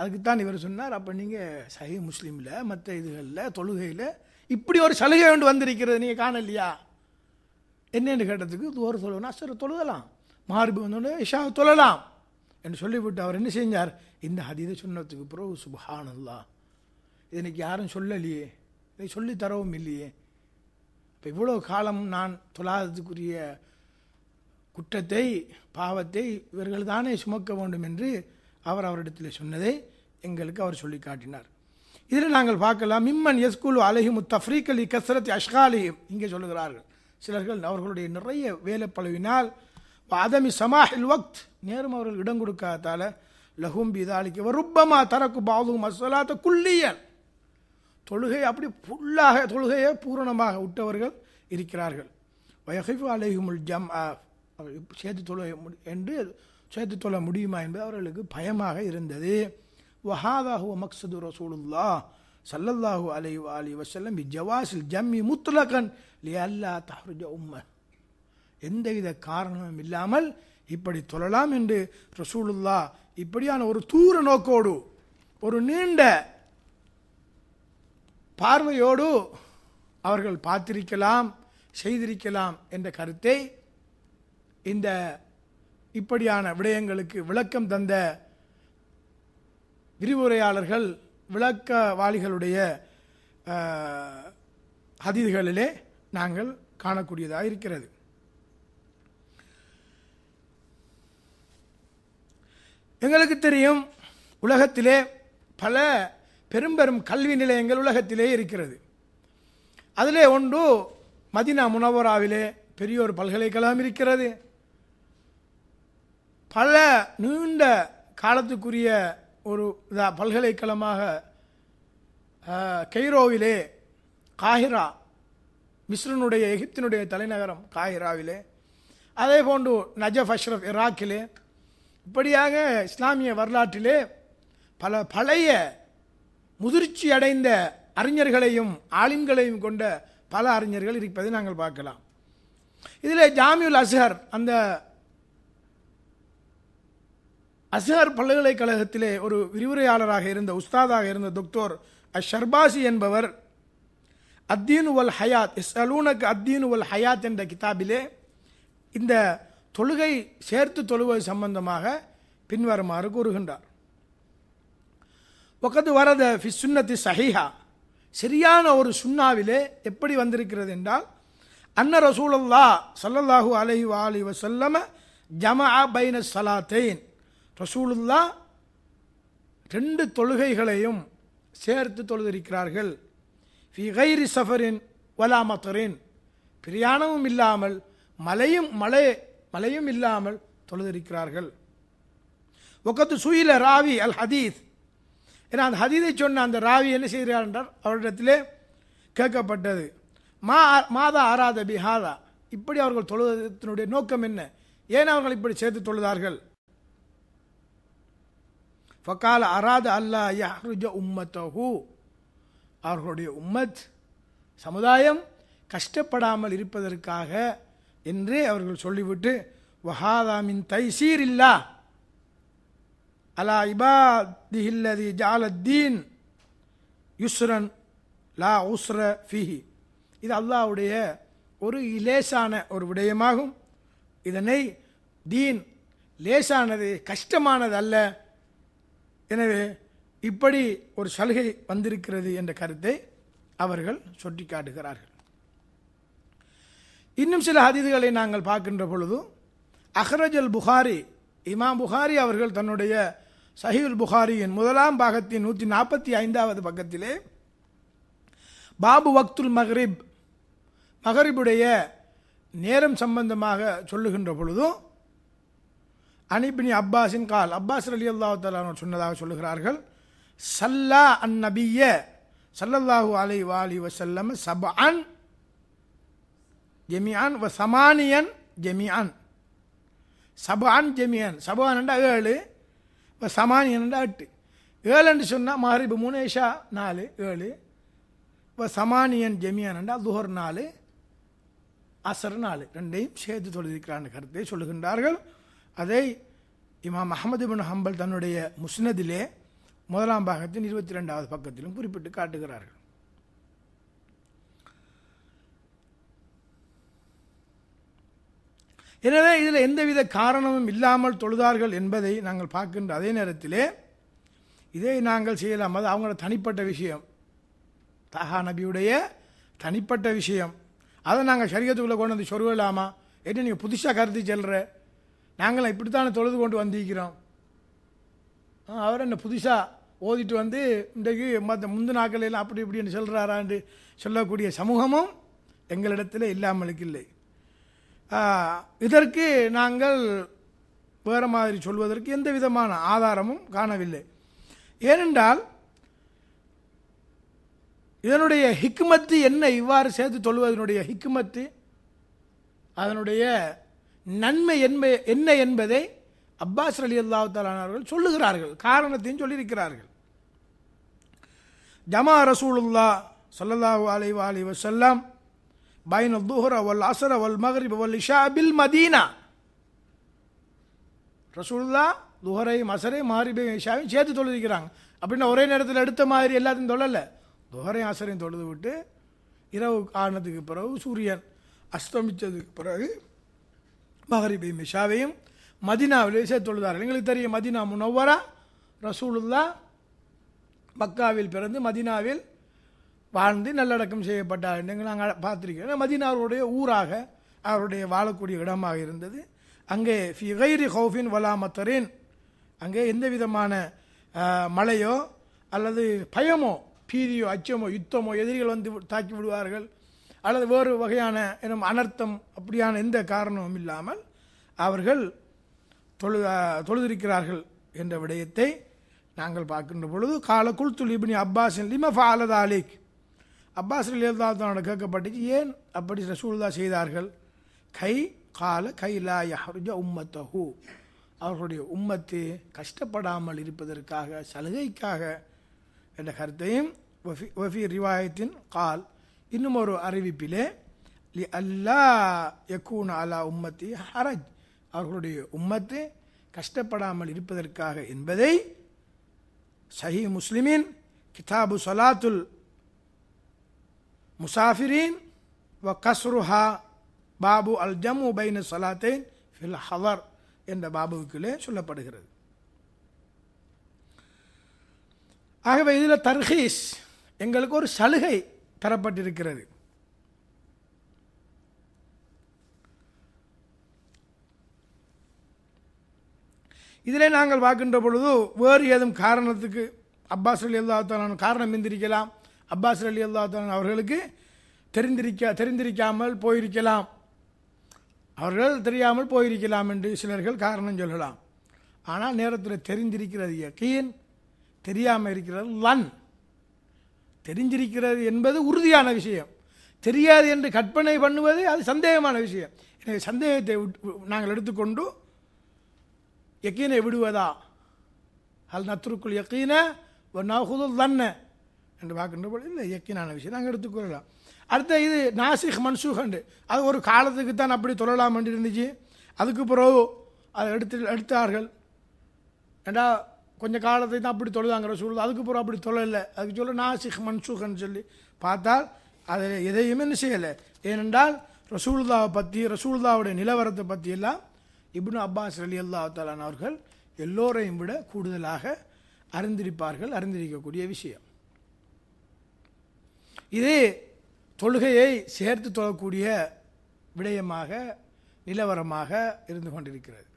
அதுக்குத்தான் இவர் சொன்னார் அப்போ நீங்கள் சகி முஸ்லீமில் மற்ற இதுகளில் தொழுகையில் இப்படி ஒரு சலுகை ஒன்று வந்திருக்கிறது நீங்கள் காணலையா என்னென்னு கேட்டதுக்கு ஒரு தொழுவனா சரி தொழுதலாம் மார்பு வந்தோடனே இஷா தொழலாம் என்று சொல்லிவிட்டு அவர் என்ன செஞ்சார் இந்த ஹதீதை சொன்னதுக்கு பிறகு சுபஹானல்லா இதனைக்கு யாரும் சொல்லலையே இதை சொல்லித்தரவும் இல்லையே இப்போ இவ்வளோ காலம் நான் தொழாததுக்குரிய குற்றத்தை பாவத்தை இவர்கள் தானே சுமக்க வேண்டும் என்று அவர் அவரிடத்தில் சொன்னதை எங்களுக்கு அவர் சொல்லி காட்டினார் இதில் நாங்கள் பார்க்கலாம் மிம்மன் எஸ்குலு அலஹிமு அலி கசரத் அஷ்காலியும் இங்கே சொல்லுகிறார்கள் சிலர்கள் அவர்களுடைய நிறைய வேலை வேலைப்பளவினால் அதமி சமாஹில் வக்த் நேரும் அவர்கள் இடம் கொடுக்காதால லகும் பிதாலிக்கு ரொம்பமாக தரக்கு பாதுகும் அசலாத்த குள்ளியல் தொழுகை அப்படி ஃபுல்லாக தொழுகையை பூரணமாக விட்டவர்கள் இருக்கிறார்கள் வயஹிஃபு அலைஹுமுல் ஜம் ஆஃப் சேர்த்து தொழ என்று சேர்த்து தொழ முடியுமா என்பது அவர்களுக்கு பயமாக இருந்தது வஹாதாஹு மக்சது ரசூலுல்லா சல்லல்லாஹு அலை அலி வசல்லம் ஜவாசில் ஜம்மி முத்துலகன் லி அல்லா தஹ்ருஜ உம்ம எந்தவித காரணமும் இல்லாமல் இப்படி தொழலாம் என்று ரசூலுல்லா இப்படியான ஒரு தூர நோக்கோடு ஒரு நீண்ட பார்வையோடு அவர்கள் பார்த்திருக்கலாம் செய்திருக்கலாம் என்ற கருத்தை இந்த இப்படியான விடயங்களுக்கு விளக்கம் தந்த விரிவுரையாளர்கள் விளக்கவாளிகளுடைய அதிதிகளிலே நாங்கள் காணக்கூடியதாக இருக்கிறது எங்களுக்கு தெரியும் உலகத்திலே பல பெரும் கல்வி நிலையங்கள் உலகத்திலே இருக்கிறது அதிலே ஒன்று மதினா முனவராவிலே பெரிய ஒரு பல்கலைக்கழகம் இருக்கிறது பல நீண்ட காலத்துக்குரிய ஒரு பல்கலைக்கழகமாக கெய்ரோவிலே காஹிரா மிஸ்ரனுடைய எகிப்தினுடைய தலைநகரம் காஹிராவிலே அதே போன்று நஜஃப் அஷ்ரஃப் இராக்கிலே இப்படியாக இஸ்லாமிய வரலாற்றிலே பல பழைய முதிர்ச்சி அடைந்த அறிஞர்களையும் ஆளின்களையும் கொண்ட பல அறிஞர்கள் இருப்பதை நாங்கள் பார்க்கலாம் இதில் ஜாமியுல் அஸ்ஹர் அந்த அசஹர் பல்கலைக்கழகத்திலே ஒரு விரிவுரையாளராக இருந்த உஸ்தாதாக இருந்த டாக்டர் அஷர்பாசி என்பவர் அத்தீன் வல் ஹயாத் எஸ் அலூனக்கு அத்தீனு வல் ஹயாத் என்ற கிதாபிலே இந்த தொழுகை சேர்த்து தொழுவது சம்பந்தமாக பின்வருமாறு கூறுகின்றார் ஒக்கது வரத ஃபி சுன்னத்து சஹிஹா சரியான ஒரு சுண்ணாவிலே எப்படி வந்திருக்கிறது என்றால் அன்ன ரசூலல்லா சல்லல்லாஹூ அலஹி வாலி வசல்லம ஜமா பைன சலாத்தேன் ரசூலுல்லா ரெண்டு தொழுகைகளையும் சேர்த்து தொழுதிருக்கிறார்கள் ஃபி கைரி சஃபரின் வலாமத்தரின் பிரியாணமும் இல்லாமல் மலையும் மலை மலையும் இல்லாமல் தொழுதிருக்கிறார்கள் ஒக்கத்து சுயில ராவி அல் ஹதீத் ஏன்னா அந்த ஹதீதை சொன்ன அந்த ராவி என்ன செய்கிறார் என்றார் அவரிடத்திலே கேட்கப்பட்டது மா மாதா ஆராத பிஹாதா இப்படி அவர்கள் தொழுதத்தினுடைய நோக்கம் என்ன ஏன் அவர்கள் இப்படி சேர்த்து தொழுதார்கள் ஃபக்கால் அராத அல்லா யஹ்ருஜ உம்மத்தஹு அவர்களுடைய உம்மத் சமுதாயம் கஷ்டப்படாமல் இருப்பதற்காக என்றே அவர்கள் சொல்லிவிட்டு வஹாதாமின் தைசீர் இல்லா அலா இபாதிஹில்லதி ஜாலத்தீன் யுஸ்ரன் லா உஸ்ர ஃபிஹி இது அல்லாவுடைய ஒரு இலேசான ஒரு விடயமாகும் இதனை தீன் லேசானது கஷ்டமானது அல்ல எனவே இப்படி ஒரு சலுகை வந்திருக்கிறது என்ற கருத்தை அவர்கள் சுட்டி காட்டுகிறார்கள் இன்னும் சில அதிதிகளை நாங்கள் பார்க்கின்ற பொழுது அஹ்ரஜல் புகாரி இமாம் புகாரி அவர்கள் தன்னுடைய சஹீல் புகாரியின் முதலாம் பாகத்தின் நூற்றி நாற்பத்தி ஐந்தாவது பக்கத்திலே பாபு வக்துல் மஹ்ரிப் மஹரிபுடைய நேரம் சம்பந்தமாக சொல்லுகின்ற பொழுதும் அனிபினி அப்பாஸின் கால் அப்பாஸ் அலி அல்லாஹாலு சொன்னதாக சொல்லுகிறார்கள் சல்லா அன் நபிய சல்லல்லாஹு அலை வாலி வசல்லம் சப அன் ஜெமியான் வ சமானியன் ஜெமியான் சபான் ஜெமியான் சபான்ண்டா ஏழு இப்போ சமானியன்டா எட்டு ஏழுன்னு சொன்னால் மஹரிபு மூணு ஏஷா நாலு ஏழு இப்போ சமானியன் ஜெமியான்ண்டா துஹர் நாலு அசர் நாலு ரெண்டையும் சேர்த்து தொழுதிருக்கிறான்னு கருத்தை சொல்லுகின்றார்கள் அதை இமாம் அஹமது பின் ஹம்பல் தன்னுடைய முஸ்னதிலே முதலாம் பாகத்தின் இருபத்தி ரெண்டாவது பக்கத்திலும் குறிப்பிட்டு காட்டுகிறார்கள் எனவே இதில் எந்தவித காரணமும் இல்லாமல் தொழுதார்கள் என்பதை நாங்கள் பார்க்கின்ற அதே நேரத்திலே இதை நாங்கள் செய்யலாம் அது அவங்களோட தனிப்பட்ட விஷயம் தஹா நபியுடைய தனிப்பட்ட விஷயம் அதை நாங்கள் சரியத்துக்குள்ளே கொண்டு வந்து சொருகலாமா என்ன நீங்கள் புதுசாக கருத்து செல்கிற நாங்களும் இப்படித்தான தொழுது கொண்டு வந்திருக்கிறோம் அவர் என்ன புதுசாக ஓதிட்டு வந்து இன்றைக்கு மற்ற முந்து நாட்களெல்லாம் அப்படி இப்படின்னு சொல்கிறாரான்னு சொல்லக்கூடிய சமூகமும் எங்களிடத்தில் இல்லாமலுக்கு இல்லை இதற்கு நாங்கள் வேறு மாதிரி சொல்வதற்கு எந்த விதமான ஆதாரமும் காணவில்லை ஏனென்றால் இதனுடைய ஹிக்குமத்து என்ன இவ்வாறு சேர்த்து சொல்வதனுடைய ஹிக்குமத்து அதனுடைய நன்மை என்ப என்ன என்பதை அப்பாஸ் அலி அல்லாஹாலானவர்கள் சொல்லுகிறார்கள் காரணத்தையும் சொல்லியிருக்கிறார்கள் ஜமா ரசூலுல்லா சொல்லல்லாஹு அலி அலி வசல்லாம் பைன் துஹர் அவல் அசர் அவல் மஹரிப் அவல் இஷா பில் மதீனா ரசூல்லா துஹரையும் அசரையும் மஹரிபையும் இஷாவையும் சேர்த்து தொழுதிக்கிறாங்க அப்படின்னா ஒரே நேரத்தில் எடுத்த மாதிரி எல்லாத்தையும் தொழலை துஹரையும் அசரையும் தொழுது விட்டு இரவு ஆனதுக்கு பிறகு சூரியன் அஸ்தமித்ததுக்கு பிறகு மஹரிபையும் மிஷாவையும் மதினாவிலே சேர்த்துள்ளார்கள் எங்களுக்கு தெரியும் மதினா முனவரா ரசூலுல்லா மக்காவில் பிறந்து மதினாவில் வாழ்ந்து நல்லடக்கம் செய்யப்பட்டார் என்று நாங்கள் பார்த்துருக்கிறோம் மதினாருடைய ஊராக அவருடைய வாழக்கூடிய இடமாக இருந்தது அங்கே ஃபிகைரி ஹவுஃபின் வலாமத்தரின் அங்கே எந்த விதமான மழையோ அல்லது பயமோ பீதியோ அச்சமோ யுத்தமோ எதிரிகள் வந்து தாக்கி விடுவார்கள் அல்லது வேறு வகையான எனும் அனர்த்தம் அப்படியான எந்த காரணமும் இல்லாமல் அவர்கள் தொழு தொழுதிருக்கிறார்கள் என்ற விடயத்தை நாங்கள் பார்க்கின்ற பொழுது காலக்குள் துலிபினி அப்பாஸ் லிம ஃபாலத் அலிக் அப்பாஸ் லியல்தாத்தனோட கேட்கப்பட்டது ஏன் அப்படி ரசூல்தா செய்தார்கள் கை கால கை யஹருஜ உம்மத்தஹூ அவர்களுடைய உம்மத்து கஷ்டப்படாமல் இருப்பதற்காக சலுகைக்காக என்ற கருத்தையும் ஒஃபி ரிவாயத்தின் கால் இன்னும் ஒரு அறிவிப்பிலே லி அல்லா யக்கூன் அலா உம்மத்தி ஹரஜ் அவர்களுடைய உம்மத்து கஷ்டப்படாமல் இருப்பதற்காக என்பதை சஹி முஸ்லிமின் கிதாபு சலாத்துல் முசாஃபிரின் வ கஸ்ருஹா பாபு அல் ஜம்மு பைன சலாத்தேன் ஃபில் ஹவர் என்ற பாபுவுக்குள்ளே சொல்லப்படுகிறது ஆகவே இதில் தர்ஹீஸ் எங்களுக்கு ஒரு சலுகை தரப்பட்டிருக்கிறது இதிலே நாங்கள் பார்க்கின்ற பொழுது வேறு ஏதும் காரணத்துக்கு அப்பாஸ் அலி அல்லாத்தாலன் காரணம் இருந்திருக்கலாம் அப்பாஸ் அலி அல்லாத்தாலன் அவர்களுக்கு தெரிந்திருக்க தெரிந்திருக்காமல் போயிருக்கலாம் அவர்கள் தெரியாமல் போயிருக்கலாம் என்று சிலர்கள் காரணம் சொல்லலாம் ஆனால் நேரத்தில் தெரிந்திருக்கிறது யக்கீன் தெரியாமல் இருக்கிறது லன் தெரிஞ்சிருக்கிறது என்பது உறுதியான விஷயம் தெரியாது என்று கற்பனை பண்ணுவது அது சந்தேகமான விஷயம் எனவே சந்தேகத்தை நாங்கள் எடுத்துக்கொண்டு யக்கீனை விடுவதா அல் நத்ருக்குள் யக்கீன ஒரு தன்ன என்று பார்க்கின்ற பொழுது இல்லை யக்கீனான விஷயம் நாங்கள் எடுத்துக்கொள்ளலாம் அடுத்த இது நாசிக் மன்சூகண்டு அது ஒரு காலத்துக்கு தான் அப்படி தொழலாம் என்று இருந்துச்சு அதுக்கு பிறகு அதை எடுத்து எடுத்தார்கள் ஏண்டா கொஞ்சம் காலத்தை தான் அப்படி தொழுதாங்கிற சூழல் அதுக்கப்புறம் அப்படி தொழில் அதுக்கு சொல்ல நாசிக் மன்சூகன்னு சொல்லி பார்த்தால் அதை எதையுமே செய்யலை ஏனென்றால் ரசூல்தாவை பற்றி ரசூல்தாவுடைய நிலவரத்தை பற்றியெல்லாம் இப்னு அப்பாஸ் அலி அல்லா தாலான் அவர்கள் எல்லோரையும் விட கூடுதலாக அறிந்திருப்பார்கள் அறிந்திருக்கக்கூடிய விஷயம் இதே தொழுகையை சேர்த்து தொழக்கூடிய விடயமாக நிலவரமாக இருந்து கொண்டிருக்கிறது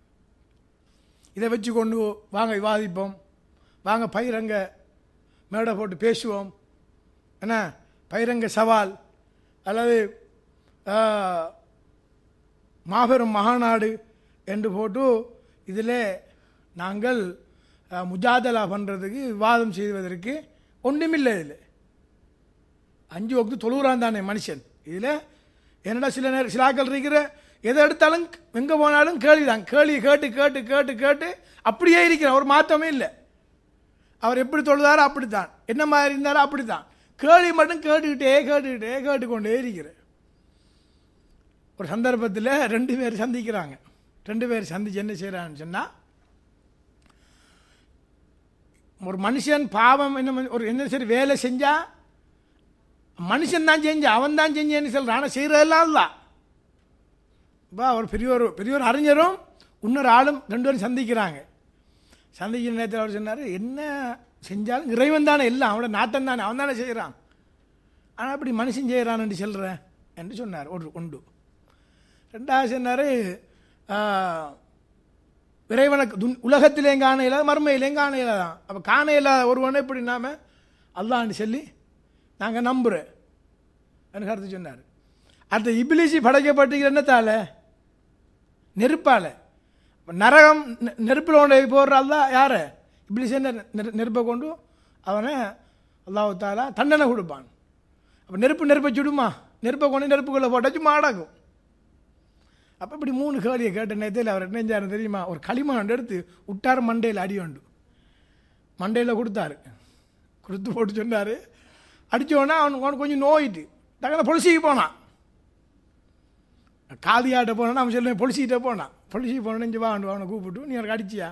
இதை வச்சு கொண்டு வாங்க விவாதிப்போம் வாங்க பயிரங்க மேடை போட்டு பேசுவோம் என்ன பயிரங்க சவால் அல்லது மாபெரும் மகாநாடு என்று போட்டு இதில் நாங்கள் முஜாதலா பண்ணுறதுக்கு விவாதம் செய்வதற்கு ஒன்றுமில்லை இதில் அஞ்சு வகுத்து தொழுகிறான் தானே மனுஷன் இதில் என்னடா சில நேரம் சிலாக்கள் இருக்கிற எதை எடுத்தாலும் எங்கே போனாலும் கேள்வி தான் கேள்வி கேட்டு கேட்டு கேட்டு கேட்டு அப்படியே இருக்கிறார் ஒரு மாற்றமே இல்லை அவர் எப்படி தொழுதாரோ அப்படி தான் என்ன மாதிரி இருந்தாரோ அப்படி தான் கேள்வி மட்டும் கேட்டுக்கிட்டே கேட்டுக்கிட்டே கேட்டுக்கொண்டே இருக்கிறார் ஒரு சந்தர்ப்பத்தில் ரெண்டு பேர் சந்திக்கிறாங்க ரெண்டு பேர் சந்திச்சு என்ன செய்கிறான்னு சொன்னால் ஒரு மனுஷன் பாவம் என்ன ஒரு என்ன சரி வேலை செஞ்சால் மனுஷன் தான் செஞ்சு அவன் தான் செஞ்சேன்னு சொல்கிறான் ஆனால் செய்கிறதெல்லாம் தான் இப்போ அவர் பெரிய ஒரு பெரிய ஒரு அறிஞரும் இன்னொரு ஆளும் ரெண்டு பேரும் சந்திக்கிறாங்க சந்திக்கிற நேரத்தில் அவர் சொன்னார் என்ன செஞ்சாலும் இறைவன் தானே எல்லாம் அவனோட நாட்டம் தானே அவன் தானே செய்கிறான் ஆனால் அப்படி மனுஷன் செய்கிறான் என்று சொல்கிறேன் என்று சொன்னார் ஒரு உண்டு ரெண்டாவது சொன்னார் இறைவனுக்கு துன் உலகத்திலேயும் காண இல்லாத மறுமையிலேயும் காண இல்லாதான் அப்போ காண இல்லாத ஒருவனை இப்படி நாம் அல்லான்னு சொல்லி நாங்கள் நம்புகிறேன் என்று கருத்து சொன்னார் அடுத்த இபிலிசி படைக்கப்பட்டுக்கிற என்னத்தால் நெருப்பால் நரகம் நெருப்பில் கொண்டு போடுறாள் தான் யார் இப்படி சேர்ந்த நெருப்பை கொண்டு அவனை அல்லாஹு தாலா தண்டனை கொடுப்பான் அப்போ நெருப்பு நெருப்பை சுடுமா நெருப்பை கொண்டு நெருப்புக்குள்ளே போட்டால் மாடாகும் அடக்கும் அப்போ இப்படி மூணு கேள்வியை கேட்ட நேரத்தில் அவர் என்ன செஞ்சார் தெரியுமா ஒரு களிமண் எடுத்து விட்டார் மண்டையில் அடி உண்டு மண்டையில் கொடுத்தாரு கொடுத்து போட்டு சொன்னார் அடித்தோன்னா அவனுக்கு கொஞ்சம் நோயிட்டு டக்குன்னு பொலிசிக்கு போனான் காலியாட்ட போனோன்னா அவன் சொல்லுவேன் பொலிசிக்கிட்ட போனான் பொலிசி போனேன் இஞ்சி வாண்டு அவனை கூப்பிட்டு நீ எனக்கு அடிச்சியா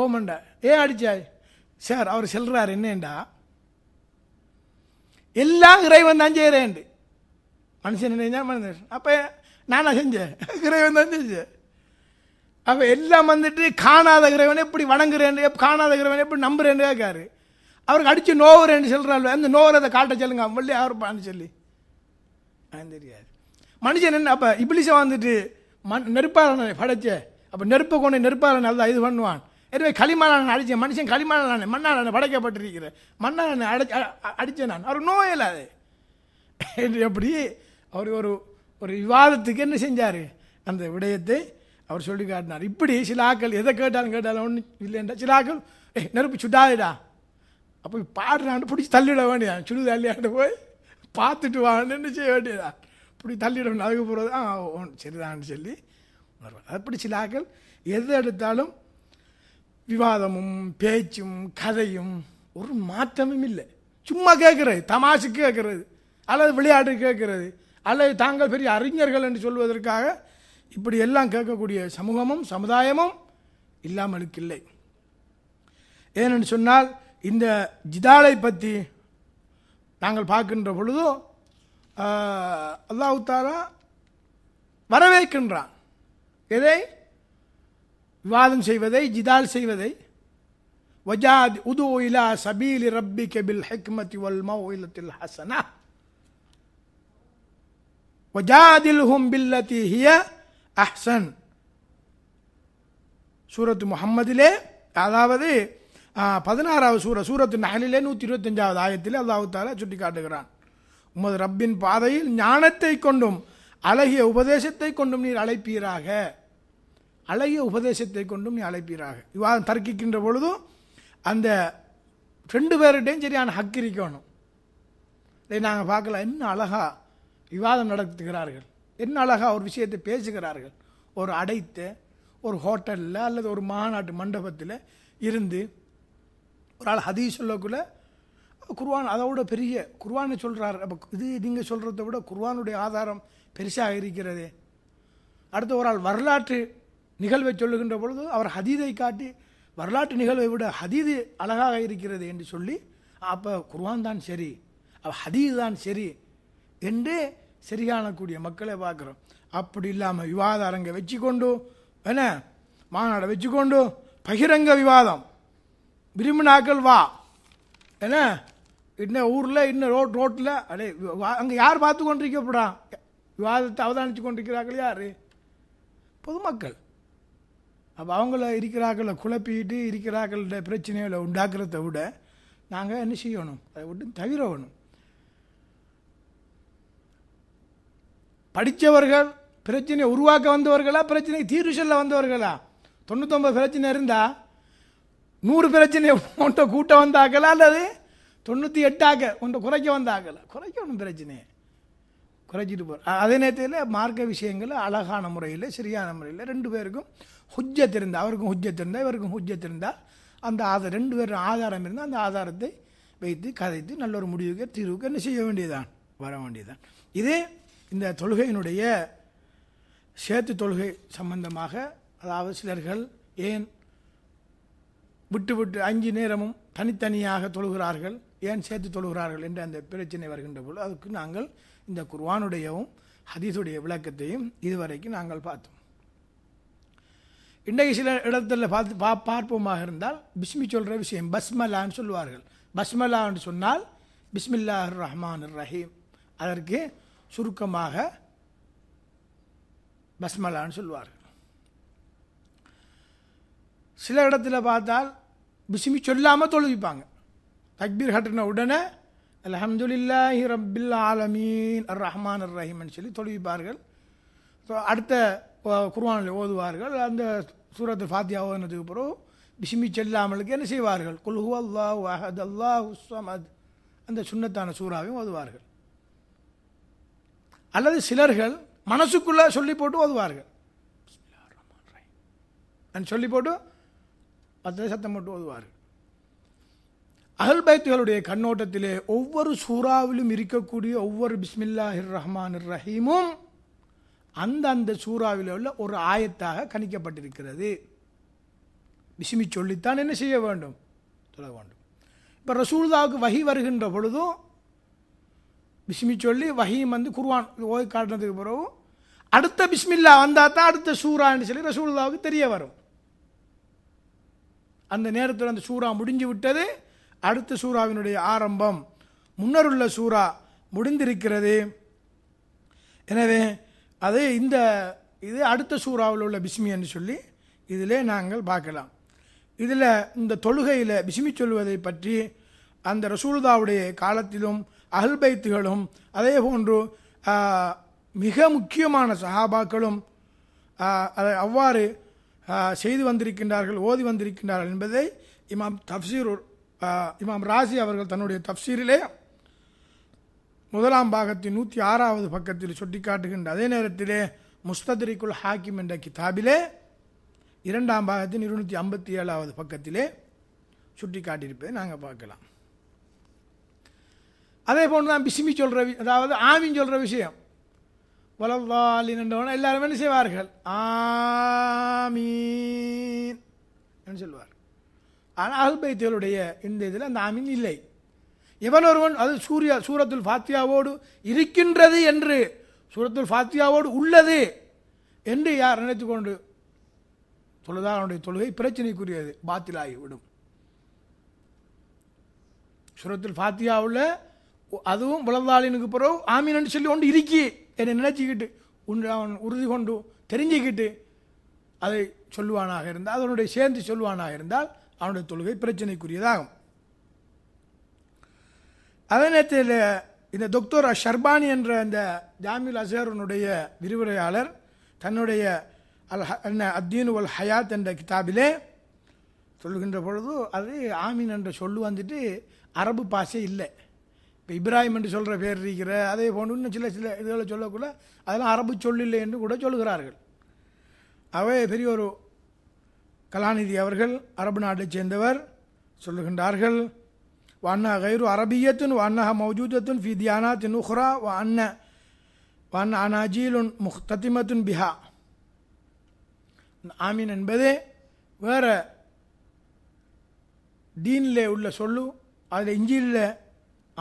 ஓமண்டா ஏன் அடித்தாய் சார் அவர் சொல்கிறார் என்னண்டா எல்லாம் இறைவன் தான் செய்கிறேன்ட்டு மனுஷன் என்ன மனுஷன் அப்போ நானா செஞ்சேன் இறைவன் தான் செஞ்சேன் அப்போ எல்லாம் வந்துட்டு காணாத இறைவன் எப்படி வணங்குறேன் காணாத இறைவன் எப்படி நம்புறேன் கேட்காரு அவருக்கு அடித்து நோவுறேன்னு சொல்கிறாள் அந்த நோவுறதை காட்ட சொல்லுங்க அவன் வள்ளி அவர் பான்னு சொல்லி தெரியாது மனுஷன் என்ன அப்போ இபிலிசை வந்துட்டு மண் நெருப்பாளனை படைச்ச அப்போ நெருப்பு கொண்டு நெருப்பாளன் நல்லா இது பண்ணுவான் எனவே களிமலான அடித்தேன் மனுஷன் களிமலான மண்ணாளனை படைக்கப்பட்டிருக்கிறேன் மண்ணாளனை அடைச்ச அடித்தேன் நான் அவர் நோயில் அது எப்படி அவர் ஒரு ஒரு விவாதத்துக்கு என்ன செஞ்சார் அந்த விடயத்தை அவர் சொல்லி காட்டினார் இப்படி சில ஆக்கள் எதை கேட்டாலும் கேட்டாலும் ஒன்றும் இல்லைன்றா சில ஆக்கள் ஏ நெருப்பு சுட்டாதுடா அப்போ பாடுறான்னு பிடிச்சி தள்ளிவிட வேண்டியதான் சுடு தள்ளியாண்டு போய் பார்த்துட்டு வாங்கன்னு செய்ய வேண்டியதா இப்படி தள்ளிடணும் நகை போகிறது ஆ சரிதான்னு சொல்லி உணர்வார் அப்படி சில ஆக்கள் எது எடுத்தாலும் விவாதமும் பேச்சும் கதையும் ஒரு மாற்றமும் இல்லை சும்மா கேட்குறது தமாஷுக்கு கேட்குறது அல்லது விளையாட்டு கேட்குறது அல்லது தாங்கள் பெரிய அறிஞர்கள் என்று சொல்வதற்காக இப்படி எல்லாம் கேட்கக்கூடிய சமூகமும் சமுதாயமும் இல்லாமலுக்கில்லை இல்லை ஏனென்று சொன்னால் இந்த ஜிதாலை பற்றி நாங்கள் பார்க்கின்ற பொழுதோ அல்லாஹு தாரா வரவேற்கின்றான் எதை விவாதம் செய்வதை ஜிதால் செய்வதை வஜாத் உது இலா சபீலி ரப்பி கபில் ஹெக்மதி வல்மா ஒயிலத்தில் ஹசனா வஜாதில் ஹும் பில்லதி ஹிய அஹ்சன் சூரத்து முகம்மதிலே அதாவது பதினாறாவது சூர சூரத்து நகலிலே நூற்றி இருபத்தஞ்சாவது ஆயத்திலே அல்லாஹு தாலா சுட்டி காட்டுகிறான் உமது ரப்பின் பாதையில் ஞானத்தை கொண்டும் அழகிய உபதேசத்தை கொண்டும் நீர் அழைப்பீராக அழகிய உபதேசத்தை கொண்டும் நீ அழைப்பீராக விவாதம் தர்க்கிக்கின்ற பொழுதும் அந்த ரெண்டு பேர்கிட்டையும் சரியான ஹக்கு இருக்கணும் இதை நாங்கள் பார்க்கல என்ன அழகாக விவாதம் நடத்துகிறார்கள் என்ன அழகாக ஒரு விஷயத்தை பேசுகிறார்கள் ஒரு அடைத்த ஒரு ஹோட்டலில் அல்லது ஒரு மாநாட்டு மண்டபத்தில் இருந்து ஒரு ஆள் ஹதீஸ் சொல்லக்குள்ளே குர்வான் அதோட பெரிய குர்வானை சொல்கிறார் அப்போ இது நீங்கள் சொல்கிறத விட குர்வானுடைய ஆதாரம் பெருசாக இருக்கிறதே அடுத்த ஒரு ஆள் வரலாற்று நிகழ்வை சொல்லுகின்ற பொழுது அவர் ஹதீதை காட்டி வரலாற்று நிகழ்வை விட ஹதீது அழகாக இருக்கிறது என்று சொல்லி அப்போ குர்வான் தான் சரி அவள் ஹதீது தான் சரி என்று சரியானக்கூடிய மக்களை பார்க்குறோம் அப்படி இல்லாமல் விவாத அரங்கை வச்சு கொண்டு என்ன மாநாடை வச்சு கொண்டு பகிரங்க விவாதம் விரும்பினாக்கள் வா என்ன இன்னும் ஊரில் இன்னும் ரோட் ரோட்டில் அடே அங்கே யார் பார்த்து கொண்டிருக்கப்படான் விவாதத்தை அவதானித்து கொண்டிருக்கிறார்கள் யார் பொதுமக்கள் அப்போ அவங்கள இருக்கிறார்களை குழப்பிட்டு இருக்கிறார்கள பிரச்சனைகளை உண்டாக்குறத விட நாங்கள் என்ன செய்யணும் அதை விட்டு தவிரவணும் படித்தவர்கள் பிரச்சனையை உருவாக்க வந்தவர்களா பிரச்சனையை தீர்வு செல்ல வந்தவர்களா தொண்ணூத்தொம்பது பிரச்சனை இருந்தால் நூறு பிரச்சனையை மட்டும் கூட்ட வந்தாக்களா அல்லது தொண்ணூற்றி எட்டாக ஒன்று குறைக்க ஆகலை குறைக்க ஒன்றும் பிரச்சனையே குறைச்சிட்டு போகிற அதே நேரத்தில் மார்க்க விஷயங்களை அழகான முறையில் சரியான முறையில் ரெண்டு பேருக்கும் ஹுஜ்ஜத் இருந்தால் அவருக்கும் ஹுஜ்ஜத் இருந்தால் இவருக்கும் ஹுஜ்ஜத் இருந்தால் அந்த ஆதார ரெண்டு பேரும் ஆதாரம் இருந்தால் அந்த ஆதாரத்தை வைத்து கதைத்து நல்ல ஒரு முடிவுக்கு தீர்வுக்கு என்ன செய்ய வேண்டியதான் வர வேண்டியதுதான் இதே இந்த தொழுகையினுடைய சேர்த்து தொழுகை சம்பந்தமாக அதாவது சிலர்கள் ஏன் விட்டு விட்டு அஞ்சு நேரமும் தனித்தனியாக தொழுகிறார்கள் ஏன் சேர்த்து தொழுகிறார்கள் என்ற அந்த பிரச்சனை வருகின்ற பொழுது அதுக்கு நாங்கள் இந்த குர்வானுடையவும் ஹதீஸுடைய விளக்கத்தையும் இதுவரைக்கும் நாங்கள் பார்த்தோம் இன்றைக்கு சில இடத்துல பார்த்து பா பார்ப்போமாக இருந்தால் பிஸ்மி சொல்கிற விஷயம் பஸ்மலான்னு சொல்லுவார்கள் பஸ்மலான்னு சொன்னால் பிஸ்மில்லா ரஹ்மான் ரஹீம் அதற்கு சுருக்கமாக பஸ்மலான்னு சொல்லுவார்கள் சில இடத்துல பார்த்தால் பிஸ்மி சொல்லாமல் தொழுவிப்பாங்க தக்பீர் கட்டின உடனே அலஹம்துலில்லாஹி ரபில் ஆலமீன் அர் ரஹ்மான் அர் ரஹீம்னு சொல்லி தொழுவிப்பார்கள் அடுத்த குர்வானில் ஓதுவார்கள் அந்த சூரத்து ஃபாத்தியா ஓதுனதுக்கு பிறகு பிஸ்மி செல்லாமலுக்கு என்ன செய்வார்கள் குல்ஹு அல்லாஹ் அஹத் அல்லாஹ் உஸ்வமத் அந்த சுண்ணத்தான சூறாவையும் ஓதுவார்கள் அல்லது சிலர்கள் மனசுக்குள்ளே சொல்லி போட்டு ஓதுவார்கள் சொல்லி போட்டு பத்து சத்தம் போட்டு ஓதுவார்கள் அகல்பைத்துகளுடைய கண்ணோட்டத்திலே ஒவ்வொரு சூறாவிலும் இருக்கக்கூடிய ஒவ்வொரு பிஸ்மில்லாஹிர் ரஹ்மான் ரஹீமும் அந்த அந்த சூறாவில் உள்ள ஒரு ஆயத்தாக கணிக்கப்பட்டிருக்கிறது பிஸ்மி சொல்லித்தான் என்ன செய்ய வேண்டும் சொல்ல வேண்டும் இப்போ ரசூல்தாவுக்கு வகி வருகின்ற பொழுதும் பிஸ்மி சொல்லி வஹீம் வந்து குர்வான் ஓய் காட்டினதுக்கு பிறகு அடுத்த பிஸ்மில்லா வந்தால் தான் அடுத்த சூறான்னு சொல்லி ரசூல்தாவுக்கு தெரிய வரும் அந்த நேரத்தில் அந்த சூறா முடிஞ்சு விட்டது அடுத்த சூறாவினுடைய ஆரம்பம் முன்னருள்ள சூறா முடிந்திருக்கிறது எனவே அது இந்த இது அடுத்த சூறாவில் உள்ள பிஸ்மி என்று சொல்லி இதிலே நாங்கள் பார்க்கலாம் இதில் இந்த தொழுகையில் பிஸ்மி சொல்வதை பற்றி அந்த ரசூல்தாவுடைய காலத்திலும் அகல்பைத்துகளும் அதே போன்று மிக முக்கியமான சஹாபாக்களும் அதை அவ்வாறு செய்து வந்திருக்கின்றார்கள் ஓதி வந்திருக்கின்றார்கள் என்பதை இமாம் தப்சீர் இமாம் ராசி அவர்கள் தன்னுடைய தப்சீரிலே முதலாம் பாகத்தின் நூற்றி ஆறாவது பக்கத்தில் சுட்டிக்காட்டுகின்ற அதே நேரத்திலே முஸ்ததிரிக்குல் ஹாக்கிம் என்ற கிதாபிலே இரண்டாம் பாகத்தின் இருநூற்றி ஐம்பத்தி ஏழாவது பக்கத்திலே சுட்டி காட்டியிருப்பதை நாங்கள் பார்க்கலாம் அதே போன்று தான் பிசுமி சொல்கிற வி அதாவது ஆமின் சொல்கிற விஷயம் வலவாலின் என்றவன எல்லாரும் என்ன செய்வார்கள் ஆமீன் என்று சொல்வார் ஆனால் அகல்பைத்தியலுடைய இந்த இதில் அந்த ஆமீன் இல்லை எவன் ஒருவன் அது சூர்யா சூரத்துல் ஃபாத்தியாவோடு இருக்கின்றது என்று சூரத்துல் ஃபாத்தியாவோடு உள்ளது என்று யார் நினைத்து கொண்டு தொழுதால் அவனுடைய தொழுகை பிரச்சனைக்குரியது பாத்திலாகிவிடும் சூரத்துல் ஃபாத்தியாவில் அதுவும் உலந்தாளினுக்கு பிறகு ஆமீன் சொல்லி ஒன்று இருக்கி என்னை நினச்சிக்கிட்டு உன் அவன் உறுதி கொண்டு தெரிஞ்சுக்கிட்டு அதை சொல்லுவானாக இருந்தால் அதனுடைய சேர்ந்து சொல்லுவானாக இருந்தால் அவனுடைய தொழுகை பிரச்சனைக்குரியதாகும் அதே நேரத்தில் இந்த தொக்தோர் ஷர்பானி என்ற அந்த ஜாமில் அசேரனுடைய விரிவுரையாளர் தன்னுடைய அல் என்ன அத்தீனு அல் ஹயாத் என்ற கிதாபிலே சொல்லுகின்ற பொழுது அது ஆமீன் என்ற சொல்லு வந்துட்டு அரபு பாசே இல்லை இப்போ இப்ராஹிம் என்று சொல்கிற பேர் இருக்கிற அதே போன்று சில சில இதுகளை சொல்லக்குள்ள அதெல்லாம் அரபு சொல்லில்லை என்று கூட சொல்லுகிறார்கள் அவை பெரிய ஒரு கலாநிதி அவர்கள் அரபு நாட்டைச் சேர்ந்தவர் சொல்லுகின்றார்கள் வண்ண கைரு அரபியத்தின் வண்ணஹ மௌஜூதத்தின் ஃபி தியானாத்தின் உஹ்ரா வண்ண வன் அனாஜீலுன் முஹ் தத்திமத்துன் பிஹா ஆமீன் என்பது வேறு டீனில் உள்ள சொல்லு அதில் இஞ்சியில்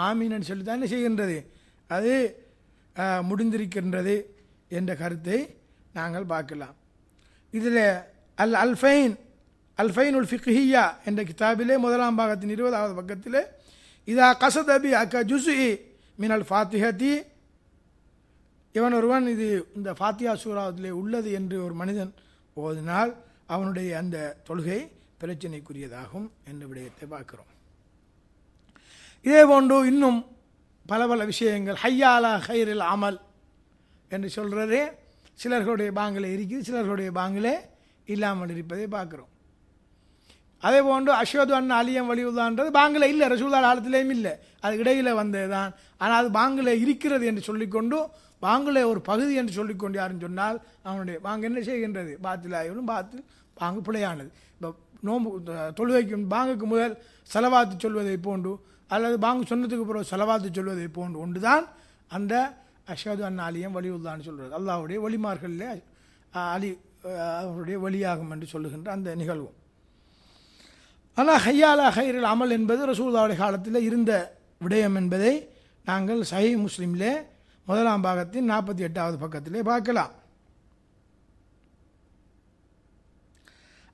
ஆமீன் சொல்லி தானே செய்கின்றது அது முடிந்திருக்கின்றது என்ற கருத்தை நாங்கள் பார்க்கலாம் இதில் அல் அல்ஃபைன் அல்ஃபைனுல் ஃபிக்ஹியா என்ற கிதாபிலே முதலாம் பாகத்தின் இருபதாவது பக்கத்திலே இதா கசத் அபி அக்க ஜுசு அல் ஃபாத்திஹதி இவன் ஒருவன் இது இந்த ஃபாத்தியா சூராவத்திலே உள்ளது என்று ஒரு மனிதன் ஓதினால் அவனுடைய அந்த தொழுகை பிரச்சனைக்குரியதாகும் என்ற விடயத்தை பார்க்கிறோம் இதே போன்று இன்னும் பல பல விஷயங்கள் ஹையாலா ஹைரில் அமல் என்று சொல்கிறதே சிலர்களுடைய பாங்கில் இருக்குது சிலர்களுடைய பாங்கிலே இல்லாமல் இருப்பதை பார்க்குறோம் அதே போன்று அஷ்வது அண்ணன் அலியம் வலியுதான்றது பாங்கில் இல்லை ரசூல்லா காலத்திலேயும் இல்லை அது இடையில் வந்தது தான் ஆனால் அது பாங்கில் இருக்கிறது என்று சொல்லிக்கொண்டும் பாங்கில் ஒரு பகுதி என்று சொல்லிக்கொண்டு யாருன்னு சொன்னால் அவனுடைய பாங்கு என்ன செய்கின்றது பாத்தில் ஆயிரும் பாத்து பாங்கு பிழையானது இப்போ நோம்பு தொழுகைக்கும் பாங்குக்கு முதல் செலவாத்து சொல்வதை போன்று அல்லது பாங்கு சொன்னதுக்கு பிறகு செலவாத்து சொல்வதை போன்று ஒன்று தான் அந்த அஷாது அண்ணாலியம் வலியுதான்னு சொல்கிறது அல்லாவுடைய வழிமார்களில் அலி அவருடைய வழியாகும் என்று சொல்லுகின்ற அந்த நிகழ்வும் ஆனால் ஹையாலா ஹைரில் அமல் என்பது ரசூல்தாவுடைய காலத்தில் இருந்த விடயம் என்பதை நாங்கள் சஹி முஸ்லீமிலே முதலாம் பாகத்தின் நாற்பத்தி எட்டாவது பக்கத்திலே பார்க்கலாம்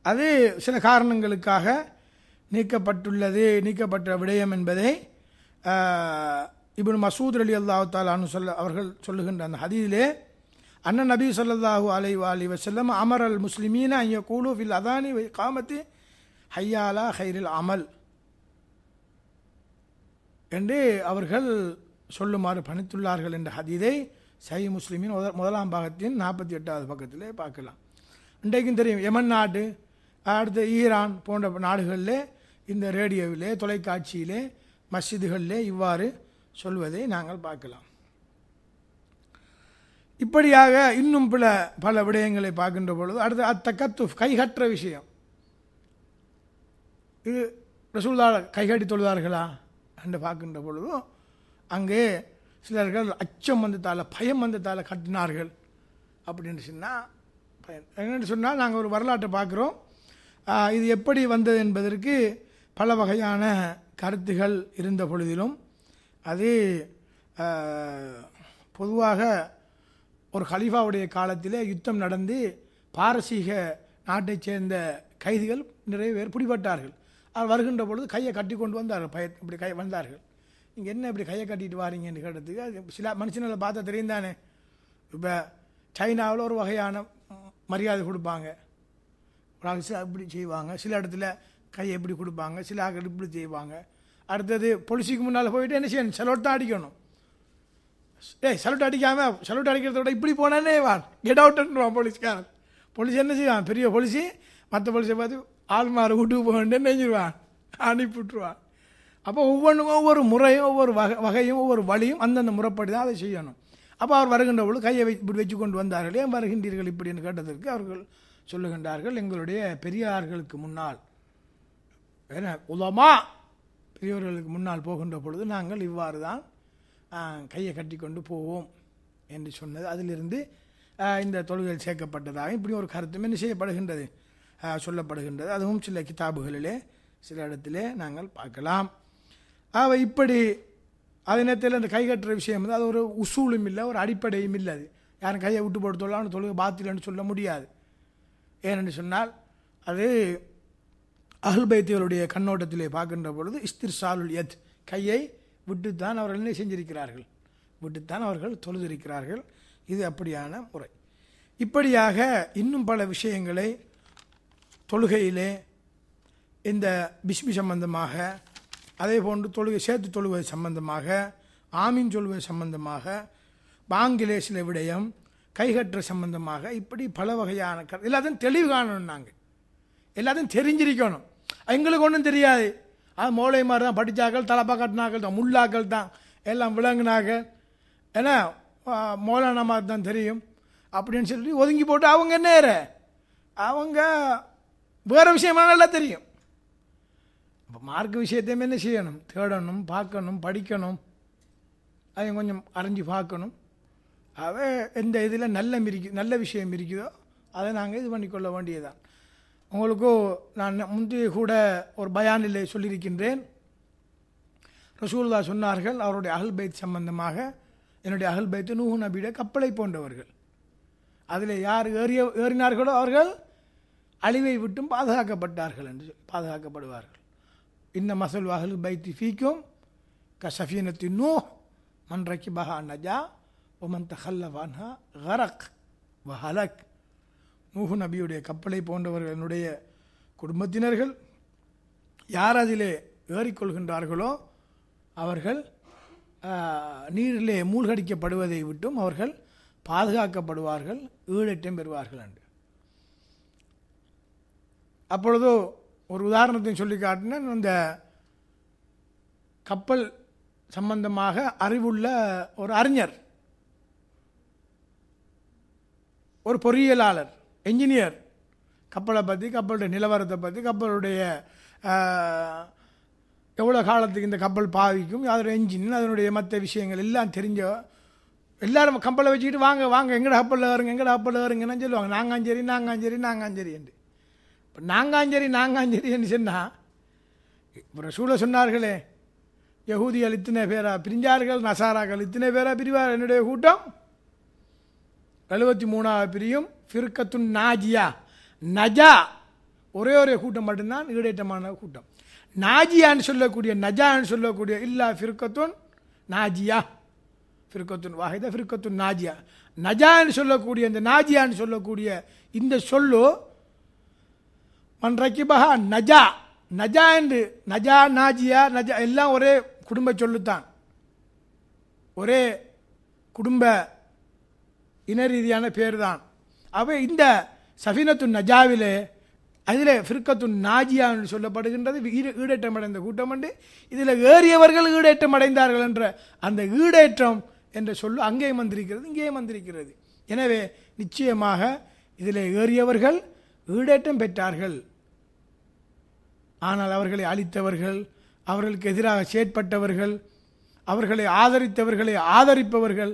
அது சில காரணங்களுக்காக நீக்கப்பட்டுள்ளது நீக்கப்பட்ட விடயம் என்பதை இப்படி மசூத் அலி அல்லாஹால் அனு சொல்ல அவர்கள் சொல்லுகின்ற அந்த ஹதீதிலே அண்ணன் நபி சொல்லாஹூ அலை வாலி வசல்லம் அமர் அல் முஸ்லிமீன ஐய கூலு வில் அதானி காமத்தி ஹையாலா ஹைரில் அமல் என்று அவர்கள் சொல்லுமாறு பணித்துள்ளார்கள் என்ற ஹதீதை சை முஸ்லிமின் முதலாம் பாகத்தின் நாற்பத்தி எட்டாவது பக்கத்திலே பார்க்கலாம் இன்றைக்கும் தெரியும் எமன் நாடு அடுத்து ஈரான் போன்ற நாடுகளில் இந்த ரேடியோவிலே தொலைக்காட்சியிலே மஸ்ஜிதுகளிலே இவ்வாறு சொல்வதை நாங்கள் பார்க்கலாம் இப்படியாக இன்னும் பல பல விடயங்களை பார்க்கின்ற பொழுது அடுத்து அத்த கத்து கைகற்ற விஷயம் இது ரசூல்லா கைகட்டி தொழுதார்களா என்று பார்க்கின்ற பொழுதும் அங்கே சிலர்கள் அச்சம் வந்ததால் பயம் வந்ததால் கட்டினார்கள் அப்படின்னு சொன்னால் பயன் என்னென்னு சொன்னால் நாங்கள் ஒரு வரலாற்றை பார்க்குறோம் இது எப்படி வந்தது என்பதற்கு பல வகையான கருத்துகள் இருந்த பொழுதிலும் அது பொதுவாக ஒரு ஹலீஃபாவுடைய காலத்திலே யுத்தம் நடந்து பாரசீக நாட்டைச் சேர்ந்த கைதிகள் நிறைய பேர் பிடிபட்டார்கள் அவர் வருகின்ற பொழுது கையை கட்டி கொண்டு வந்தார்கள் பய இப்படி கை வந்தார்கள் நீங்கள் என்ன இப்படி கையை கட்டிட்டு வாரீங்கன்னு கேட்டதுக்கு அது சில மனுஷனில் பார்த்தா தெரியும் தானே இப்போ சைனாவில் ஒரு வகையான மரியாதை கொடுப்பாங்க ஒரு இப்படி செய்வாங்க சில இடத்துல கையை இப்படி கொடுப்பாங்க சில ஆக்கள் இப்படி செய்வாங்க அடுத்தது பொலிசிக்கு முன்னால் போயிட்டு என்ன செய்யணும் செலோட் தான் அடிக்கணும் ஏய் சலூட் அடிக்காமல் சலூட் அடிக்கிறத விட இப்படி போனானே வான் கெட் அவுட்டுன்றான் போலீஸ்காரன் போலீஸ் என்ன செய்வான் பெரிய போலீஸு மற்ற போலீஸை பார்த்து ஆள் மாறு வீட்டுக்கு போகணுன்னு நெஞ்சிடுவான் விட்ருவான் அப்போ ஒவ்வொன்றும் ஒவ்வொரு முறையும் ஒவ்வொரு வகை வகையும் ஒவ்வொரு வழியும் அந்தந்த முறைப்படி தான் அதை செய்யணும் அப்போ அவர் வருகின்ற பொழுது கையை வை இப்படி வச்சு கொண்டு வந்தார்கள் ஏன் வருகின்றீர்கள் இப்படின்னு கேட்டதற்கு அவர்கள் சொல்லுகின்றார்கள் எங்களுடைய பெரியார்களுக்கு முன்னால் உதமா பெரியவர்களுக்கு முன்னால் போகின்ற பொழுது நாங்கள் இவ்வாறு தான் கையை கட்டி கொண்டு போவோம் என்று சொன்னது அதிலிருந்து இந்த தொழுகையில் சேர்க்கப்பட்டதாக இப்படி ஒரு கருத்துமே செய்யப்படுகின்றது சொல்லப்படுகின்றது அதுவும் சில கிதாபுகளிலே சில இடத்திலே நாங்கள் பார்க்கலாம் ஆக இப்படி அதே நேரத்தில் அந்த கை கட்டுற விஷயம் வந்து அது ஒரு உசூலும் இல்லை ஒரு அடிப்படையும் இல்லை அது யாரும் கையை விட்டு போட்டு தொழலாம் தொழுகை பாத்திரம்னு சொல்ல முடியாது ஏனென்று சொன்னால் அது அகல்பைத்தியருடைய கண்ணோட்டத்திலே பார்க்கின்ற பொழுது இஸ்திர் சாலுல் எத் கையை விட்டுத்தான் அவர்கள் என்ன செஞ்சிருக்கிறார்கள் விட்டுத்தான் அவர்கள் தொழுதிருக்கிறார்கள் இது அப்படியான முறை இப்படியாக இன்னும் பல விஷயங்களை தொழுகையிலே இந்த பிஸ்மி சம்பந்தமாக அதே போன்று தொழுகை சேர்த்து தொழுவது சம்பந்தமாக ஆமீன் சொல்வது சம்பந்தமாக பாங்கிலே சில விடயம் கைகற்ற சம்பந்தமாக இப்படி பல வகையான எல்லாத்தையும் தெளிவு காணணும் நாங்கள் எல்லாத்தையும் தெரிஞ்சிருக்கணும் எங்களுக்கு ஒன்றும் தெரியாது அது மாதிரி தான் படித்தாக்கள் தலப்பா கட்டினாக்கள் தான் முள்ளாக்கள் தான் எல்லாம் விளங்கினாங்க ஏன்னா மாதிரி தான் தெரியும் அப்படின்னு சொல்லி ஒதுங்கி போட்டு அவங்க நேர அவங்க வேறு விஷயமா நல்லா தெரியும் இப்போ மார்க் விஷயத்தையும் என்ன செய்யணும் தேடணும் பார்க்கணும் படிக்கணும் அதையும் கொஞ்சம் அரைஞ்சி பார்க்கணும் அவை எந்த இதில் நல்ல மிரிக்கு நல்ல விஷயம் இருக்குதோ அதை நாங்கள் இது பண்ணிக்கொள்ள வேண்டியதுதான் உங்களுக்கும் நான் முந்தைய கூட ஒரு பயானிலே சொல்லியிருக்கின்றேன் ரசூல்லா சொன்னார்கள் அவருடைய அகல் பைத் சம்பந்தமாக என்னுடைய அகல் பைத்து நூஹு நபியுடைய கப்பலை போன்றவர்கள் அதில் யார் ஏறிய ஏறினார்களோ அவர்கள் அழிவை விட்டும் பாதுகாக்கப்பட்டார்கள் என்று பாதுகாக்கப்படுவார்கள் இந்த மசல் அகல் பைத்தி ஃபீக்கும் சஃபீனத்தின் நூ மன்றைக்கு பஹா நஜா ஒமன் தஹல்லவான்ஹா ஹரக் வஹலக் நூஹு நபியுடைய கப்பலை போன்றவர்களுடைய குடும்பத்தினர்கள் யார் அதிலே ஏறிக்கொள்கின்றார்களோ அவர்கள் நீரிலே மூழ்கடிக்கப்படுவதை விட்டும் அவர்கள் பாதுகாக்கப்படுவார்கள் ஈழட்டம் பெறுவார்கள் என்று அப்பொழுது ஒரு உதாரணத்தை சொல்லி காட்டினேன் இந்த கப்பல் சம்பந்தமாக அறிவுள்ள ஒரு அறிஞர் ஒரு பொறியியலாளர் என்ஜினியர் கப்பலை பற்றி கப்பலுடைய நிலவரத்தை பற்றி கப்பலுடைய எவ்வளோ காலத்துக்கு இந்த கப்பல் பாவிக்கும் அதோட என்ஜின் அதனுடைய மற்ற விஷயங்கள் எல்லாம் தெரிஞ்ச எல்லாரும் கப்பலை வச்சுக்கிட்டு வாங்க வாங்க எங்கட கப்பலில் வருங்க எங்கட கப்பலில் வருங்கன்னு சொல்லுவாங்க நாங்காஞ்சேரி நாங்காஞ்சேரி நாங்காஞ்சேரி என்று இப்போ நாங்காஞ்சேரி நாங்காஞ்சேரி என்று சொன்னால் அப்புறம் சூழல் சொன்னார்களே யகுதிகள் இத்தனை பேரா பிரிஞ்சார்கள் நசாராக்கள் இத்தனை பேராக பிரிவார் என்னுடைய கூட்டம் எழுபத்தி மூணாவது பிரியும் ஃபிருக்கத்துன் நாஜியா நஜா ஒரே ஒரே கூட்டம் மட்டும்தான் ஈடேற்றமான கூட்டம் நாஜியான்னு சொல்லக்கூடிய நஜான்னு சொல்லக்கூடிய இல்லா ஃபிர்கத்துன் நாஜியா ஃபிர்கத்துன் வாஹிதா ஃபிர்கத்துன் நாஜியா நஜான்னு சொல்லக்கூடிய இந்த நாஜியான்னு சொல்லக்கூடிய இந்த சொல்லு மன்ரக்கிபஹா நஜா நஜா என்று நஜா நாஜியா நஜா எல்லாம் ஒரே குடும்ப சொல்லுத்தான் ஒரே குடும்ப இன ரீதியான பேர் தான் அவை இந்த சஃபினத்து நஜாவில் அதில் ஃபிர்கத்து நாஜியான்னு சொல்லப்படுகின்றது ஈடேற்றம் அடைந்த கூட்டம் உண்டு இதில் ஏறியவர்கள் ஈடேற்றம் அடைந்தார்கள் என்ற அந்த ஈடேற்றம் என்ற சொல்லு அங்கே வந்திருக்கிறது இங்கே வந்திருக்கிறது எனவே நிச்சயமாக இதில் ஏறியவர்கள் ஈடேற்றம் பெற்றார்கள் ஆனால் அவர்களை அழித்தவர்கள் அவர்களுக்கு எதிராக செயற்பட்டவர்கள் அவர்களை ஆதரித்தவர்களை ஆதரிப்பவர்கள்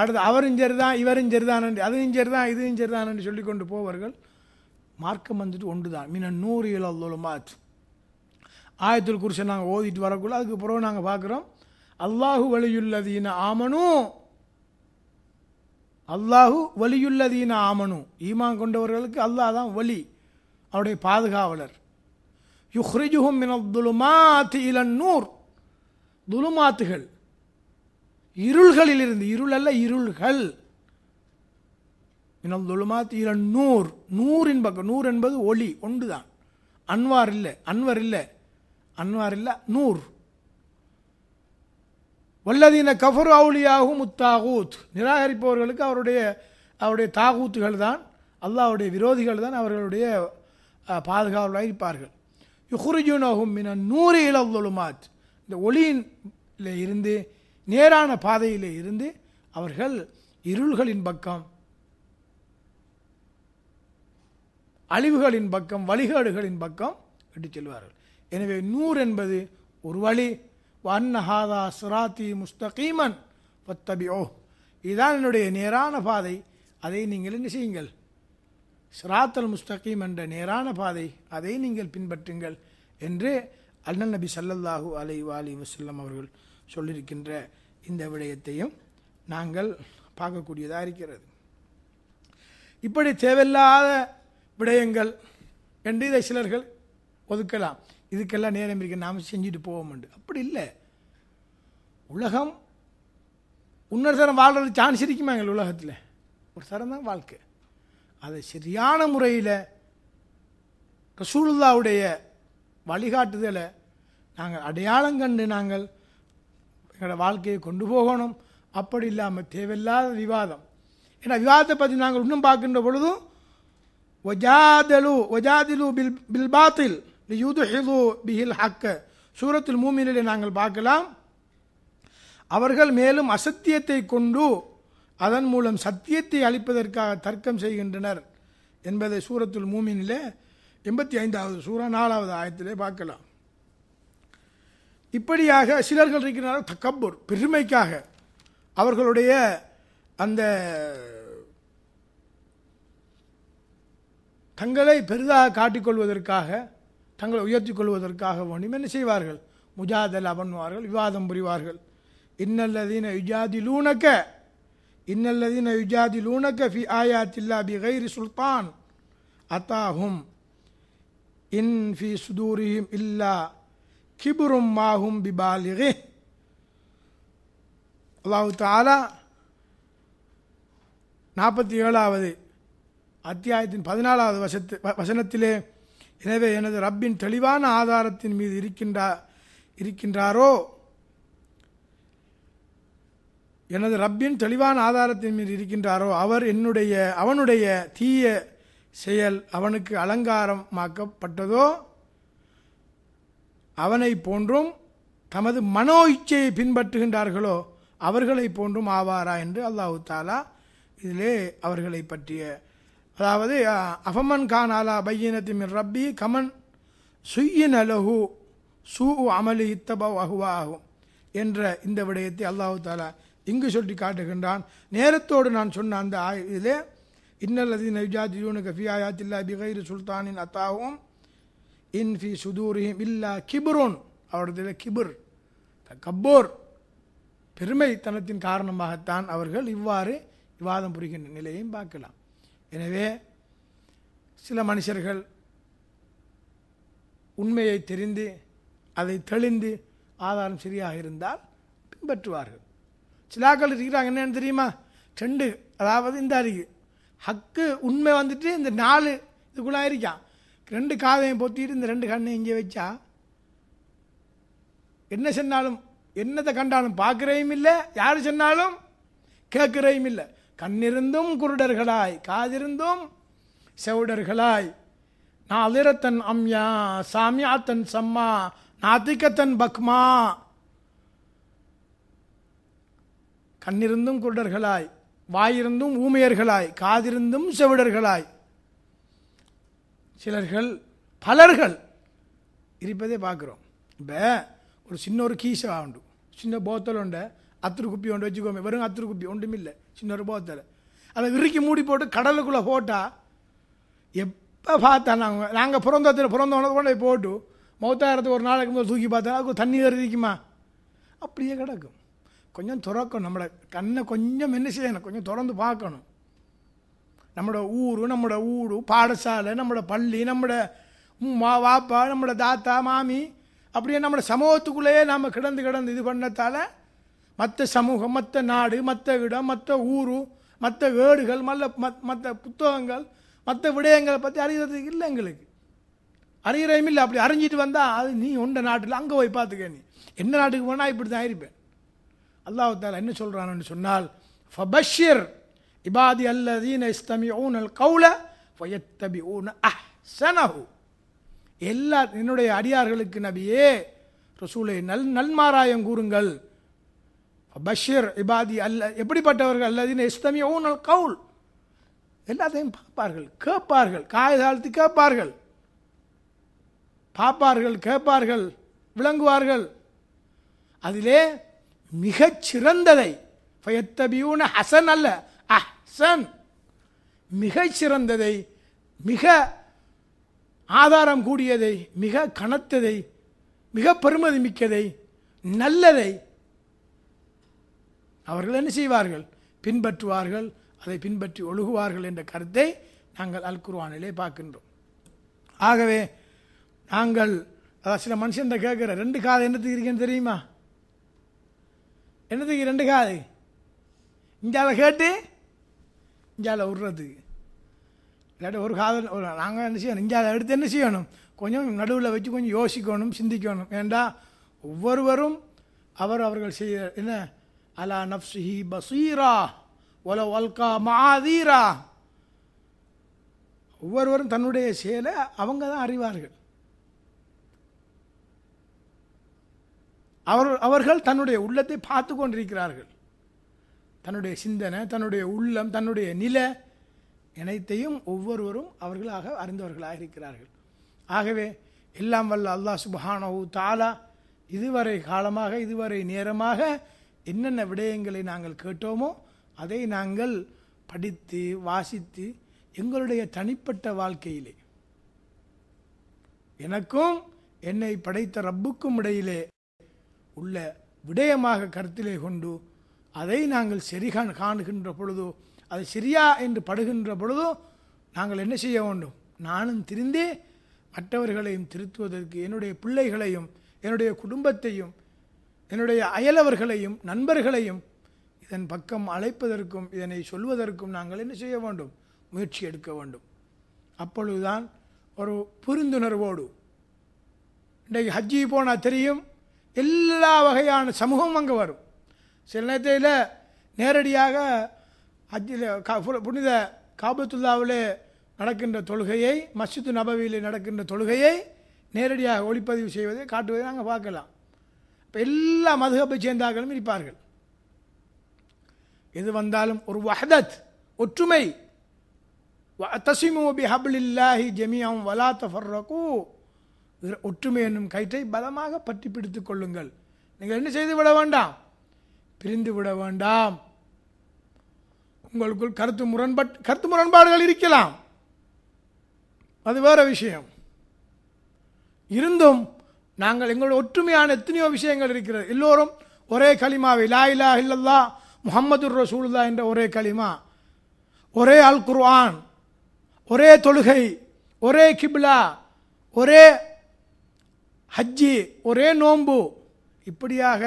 அடுத்து அவரும் சரிதான் இவரும் சரிதான் அதுவும் சரிதான் இதுவும் சரிதான் என்று சொல்லி கொண்டு போவார்கள் மார்க்கம் வந்துட்டு ஒன்று தான் மீன நூறு இலல்லுமாத் ஆயத்தில் குருஷன் நாங்கள் ஓதிட்டு வரக்குள்ள அதுக்கு பிறகு நாங்கள் பார்க்குறோம் அல்லாஹு வலியுள்ளதீன ஆமனு அல்லாஹு வலியுள்ளதீன ஆமனு ஈமான் கொண்டவர்களுக்கு அல்லாஹ் தான் வலி அவருடைய பாதுகாவலர் யுஹ்ரிஜுஹும் மினத்துலுமாத் இளநூர் துலுமாத்துகள் இருள்களிலிருந்து இருள் அல்ல இருள்கள் மினல் தொழுமாத் இரண்டு நூறு நூறின் பக்கம் நூறு என்பது ஒளி ஒன்று தான் அன்வார் இல்லை அன்வர் இல்லை அன்வார் இல்லை நூர் வல்லதீன கஃபர் அவுளியாகும் முத்தாகூத் நிராகரிப்பவர்களுக்கு அவருடைய அவருடைய தாகூத்துகள் தான் அல்லாவுடைய விரோதிகள் தான் அவர்களுடைய பாதுகாவலாக இருப்பார்கள் யுஹுரிஜுனோகும் மின நூறு தொழுமாத் இந்த ஒளியின் இருந்து நேரான பாதையிலே இருந்து அவர்கள் இருள்களின் பக்கம் அழிவுகளின் பக்கம் வழிகேடுகளின் பக்கம் இட்டு செல்வார்கள் எனவே நூறு என்பது ஒரு வழி வன்னஹாதா சிராத்தி முஸ்தகீமன் பத்தபியோ இதுதான் என்னுடைய நேரான பாதை அதை நீங்கள் என்ன செய்யுங்கள் சிராத்தல் முஸ்தகீம் என்ற நேரான பாதை அதை நீங்கள் பின்பற்றுங்கள் என்று அண்ணன் நபி சல்லல்லாஹூ அலை வாலி வசல்லம் அவர்கள் சொல்லியிருக்கின்ற இந்த விடயத்தையும் நாங்கள் பார்க்கக்கூடியதாக இருக்கிறது இப்படி தேவையில்லாத விடயங்கள் என்று இதை சிலர்கள் ஒதுக்கலாம் இதுக்கெல்லாம் நேரம் இருக்கு நாம் செஞ்சுட்டு போவோம்ண்டு அப்படி இல்லை உலகம் இன்னொரு தரம் வாழ்கிறது சான்ஸ் இருக்குமா எங்கள் உலகத்தில் ஒரு தரம் தான் வாழ்க்கை அதை சரியான முறையில் கசூலுதாவுடைய வழிகாட்டுதலை நாங்கள் அடையாளம் கண்டு நாங்கள் எங்களோட வாழ்க்கையை கொண்டு போகணும் அப்படி இல்லாமல் தேவையில்லாத விவாதம் ஏன்னா விவாதத்தை பற்றி நாங்கள் இன்னும் பார்க்கின்ற பொழுதும் ஒஜாதலு ஒஜாதிலு பில் பில்பாத்தில் யூது ஹிது பிஹில் ஹக்க சூரத்தில் மூமினிலே நாங்கள் பார்க்கலாம் அவர்கள் மேலும் அசத்தியத்தை கொண்டு அதன் மூலம் சத்தியத்தை அளிப்பதற்காக தர்க்கம் செய்கின்றனர் என்பதை சூரத்துல் மூமினிலே எண்பத்தி ஐந்தாவது சூரா நாலாவது ஆயத்திலே பார்க்கலாம் இப்படியாக சிலர்கள் இருக்கிறார்கள் தக்கம்பூர் பெருமைக்காக அவர்களுடைய அந்த தங்களை பெரிதாக காட்டிக்கொள்வதற்காக தங்களை உயர்த்தி கொள்வதற்காக வேண்டும் என்ன செய்வார்கள் முஜாதல் அவன்வார்கள் விவாதம் புரிவார்கள் இன்னல்லதீன யுஜாதி லூனக்க இன்னல்லதீன யுஜாதி லூனக்க ஃபி ஆயாத்தில்லா பி கைரி சுல்தான் அத்தாகும் இன் ஃபி சுதூரியும் இல்லா கிபுரும் மாகும் பிபாலிகே அல்லாஹு தாலா நாற்பத்தி ஏழாவது அத்தியாயத்தின் பதினாலாவது வசத்து வசனத்திலே எனவே எனது ரப்பின் தெளிவான ஆதாரத்தின் மீது இருக்கின்றா இருக்கின்றாரோ எனது ரப்பின் தெளிவான ஆதாரத்தின் மீது இருக்கின்றாரோ அவர் என்னுடைய அவனுடைய தீய செயல் அவனுக்கு அலங்காரமாக்கப்பட்டதோ அவனை போன்றும் தமது மனோ இச்சையை பின்பற்றுகின்றார்களோ அவர்களை போன்றும் ஆவாரா என்று அல்லாஹு தாலா இதிலே அவர்களை பற்றிய அதாவது அஃபமன் கான் அலா பையனத்தி மின் ரப்பி கமன் சுய்யின் அலஹு சூ அமலி இத்தபவ் அகுவாகும் ஆகும் என்ற இந்த விடயத்தை அல்லாஹு தாலா இங்கு சொல்லி காட்டுகின்றான் நேரத்தோடு நான் சொன்ன அந்த ஆய் இதிலே இன்னல்லதி யூனு கஃபி இல்லா பிகைரு சுல்தானின் அத்தாவும் இன்ஃபி சுதூரிஹிம் இல்லா கிபுரோன் அவரது கிபுர் கப்போர் பெருமைத்தனத்தின் காரணமாகத்தான் அவர்கள் இவ்வாறு விவாதம் புரிகின்ற நிலையையும் பார்க்கலாம் எனவே சில மனுஷர்கள் உண்மையை தெரிந்து அதை தெளிந்து ஆதாரம் சரியாக இருந்தால் பின்பற்றுவார்கள் சிலாக்கள் இருக்கிறாங்க என்னென்னு தெரியுமா ட்ரெண்டு அதாவது இந்த அறிக்கை ஹக்கு உண்மை வந்துட்டு இந்த நாலு இதுக்குள்ளே இருக்கான் ரெண்டு காதையும் பொத்திட்டு இந்த ரெண்டு கண்ணையும் இங்கே வச்சா என்ன சொன்னாலும் என்னத்தை கண்டாலும் பார்க்குறையும் இல்லை யார் சொன்னாலும் கேட்குறையும் இல்லை கண்ணிருந்தும் குருடர்களாய் காதிருந்தும் செவுடர்களாய் நாதிரத்தன் அம்யா சாமியாத்தன் சம்மா நாத்திகத்தன் பக்மா கண்ணிருந்தும் குருடர்களாய் வாயிருந்தும் ஊமையர்களாய் காதிருந்தும் செவிடர்களாய் சிலர்கள் பலர்கள் இருப்பதே பார்க்குறோம் இப்போ ஒரு சின்ன ஒரு கீச உண்டு சின்ன போத்தல் உண்டு அத்துரு குப்பி ஒன்று வச்சுக்கோமே வெறும் அத்துரு குப்பி ஒன்றும் இல்லை சின்ன ஒரு போத்தல் அதை விரிக்கி மூடி போட்டு கடலுக்குள்ளே போட்டால் எப்போ பார்த்தா நாங்கள் நாங்கள் பிறந்தத்தில் பிறந்தவனது கொண்டு போய் போட்டு மௌத்தாயிரத்து ஒரு நாளைக்கு போது தூக்கி பார்த்தா அதுக்கு தண்ணி வருதிக்குமா அப்படியே கிடக்கும் கொஞ்சம் துறக்கணும் நம்மளை கண்ணை கொஞ்சம் என்ன செய்யணும் கொஞ்சம் திறந்து பார்க்கணும் நம்மளோட ஊர் நம்மளோட ஊடு பாடசாலை நம்மளோட பள்ளி நம்மளோட உம்மா வாப்பா நம்மளோட தாத்தா மாமி அப்படியே நம்மளோட சமூகத்துக்குள்ளேயே நாம் கிடந்து கிடந்து இது பண்ணத்தால் மற்ற சமூகம் மற்ற நாடு மற்ற இடம் மற்ற ஊர் மற்ற வேடுகள் மல்ல மற்ற புத்தகங்கள் மற்ற விடயங்களை பற்றி அறிகிறதுக்கு இல்லை எங்களுக்கு அறிகிறையும் இல்லை அப்படி அறிஞ்சிட்டு வந்தால் அது நீ உண்ட நாட்டில் அங்கே போய் பார்த்துக்க நீ என்ன நாட்டுக்கு போனால் இப்படி தான் ஆயிருப்பேன் அல்லாஹால என்ன சொல்கிறான்னு சொன்னால் ஃபபஷிர் இபாதி அல்லதீன இஸ்தமி ஊன் அல் கவுல ஒயத்தபி ஊன் அஹ் சனஹு எல்லா என்னுடைய அடியார்களுக்கு நபியே ரசூலை நல் நன்மாராயம் கூறுங்கள் பஷீர் இபாதி அல்ல எப்படிப்பட்டவர்கள் இஸ்தமி இஸ்தமிய ஊனல் கவுல் எல்லாத்தையும் பார்ப்பார்கள் கேட்பார்கள் காய கேட்பார்கள் பார்ப்பார்கள் கேட்பார்கள் விளங்குவார்கள் அதிலே மிகச்சிறந்ததை ஃபயத்தபியூன ஹசன் அல்ல சன் மிகச்சிறந்ததை மிக ஆதாரம் கூடியதை மிக கனத்ததை மிக பெருமதி மிக்கதை நல்லதை அவர்கள் என்ன செய்வார்கள் பின்பற்றுவார்கள் அதை பின்பற்றி ஒழுகுவார்கள் என்ற கருத்தை நாங்கள் அல் குர்வானிலே பார்க்கின்றோம் ஆகவே நாங்கள் அதாவது சில மனுஷன் கேட்குற ரெண்டு காது என்னத்துக்கு இருக்கேன்னு தெரியுமா என்னத்துக்கு ரெண்டு காது அதை கேட்டு நெஞ்சால் விடுறது இல்லாட்டி ஒரு காதல் ஒரு நாங்கள் என்ன செய்யணும் நெஞ்சால் எடுத்து என்ன செய்யணும் கொஞ்சம் நடுவில் வச்சு கொஞ்சம் யோசிக்கணும் சிந்திக்கணும் ஏண்டா ஒவ்வொருவரும் அவர் அவர்கள் செய்ய என்ன அலா நப்சிஹி பசீரா ஒல ஒல்கா மாதீரா ஒவ்வொருவரும் தன்னுடைய செயலை அவங்க தான் அறிவார்கள் அவர் அவர்கள் தன்னுடைய உள்ளத்தை பார்த்து கொண்டிருக்கிறார்கள் தன்னுடைய சிந்தனை தன்னுடைய உள்ளம் தன்னுடைய நில அனைத்தையும் ஒவ்வொருவரும் அவர்களாக அறிந்தவர்களாக இருக்கிறார்கள் ஆகவே எல்லாம் வல்ல அல்லாஹ் சுபஹானோ தாலா இதுவரை காலமாக இதுவரை நேரமாக என்னென்ன விடயங்களை நாங்கள் கேட்டோமோ அதை நாங்கள் படித்து வாசித்து எங்களுடைய தனிப்பட்ட வாழ்க்கையிலே எனக்கும் என்னை படைத்த ரப்புக்கும் இடையிலே உள்ள விடயமாக கருத்திலே கொண்டு அதை நாங்கள் சரி காணுகின்ற பொழுதோ அது சரியா என்று படுகின்ற பொழுதோ நாங்கள் என்ன செய்ய வேண்டும் நானும் திருந்தே மற்றவர்களையும் திருத்துவதற்கு என்னுடைய பிள்ளைகளையும் என்னுடைய குடும்பத்தையும் என்னுடைய அயலவர்களையும் நண்பர்களையும் இதன் பக்கம் அழைப்பதற்கும் இதனை சொல்வதற்கும் நாங்கள் என்ன செய்ய வேண்டும் முயற்சி எடுக்க வேண்டும் அப்பொழுதுதான் ஒரு புரிந்துணர்வோடு இன்றைக்கு ஹஜ்ஜி போனால் தெரியும் எல்லா வகையான சமூகமும் அங்கே வரும் சில நேரத்தில் நேரடியாக அஜில் புனித காபத்துல்லாவிலே நடக்கின்ற தொழுகையை மஸ்ஜிது நபவியில் நடக்கின்ற தொழுகையை நேரடியாக ஒளிப்பதிவு செய்வதை காட்டுவதை நாங்கள் பார்க்கலாம் இப்போ எல்லா மதுகப்பை சேர்ந்தார்களும் இருப்பார்கள் எது வந்தாலும் ஒரு வஹதத் ஒற்றுமை தசிமு பி ஹபில்லாஹி ஜெமியாவும் வலா தஃபர்ரகு ஒற்றுமை என்னும் கயிற்றை பலமாக பற்றி பிடித்து கொள்ளுங்கள் நீங்கள் என்ன செய்து விட வேண்டாம் பிரிந்து விட வேண்டாம் உங்களுக்குள் கருத்து முரண்பட் கருத்து முரண்பாடுகள் இருக்கலாம் அது வேற விஷயம் இருந்தும் நாங்கள் எங்களுடைய ஒற்றுமையான எத்தனையோ விஷயங்கள் இருக்கிறது எல்லோரும் ஒரே களிமாவை லா இலா இல்லல்லா முகமது ரசூல்லா என்ற ஒரே களிமா ஒரே அல் குர்ஆன் ஒரே தொழுகை ஒரே கிப்லா ஒரே ஹஜ்ஜி ஒரே நோன்பு இப்படியாக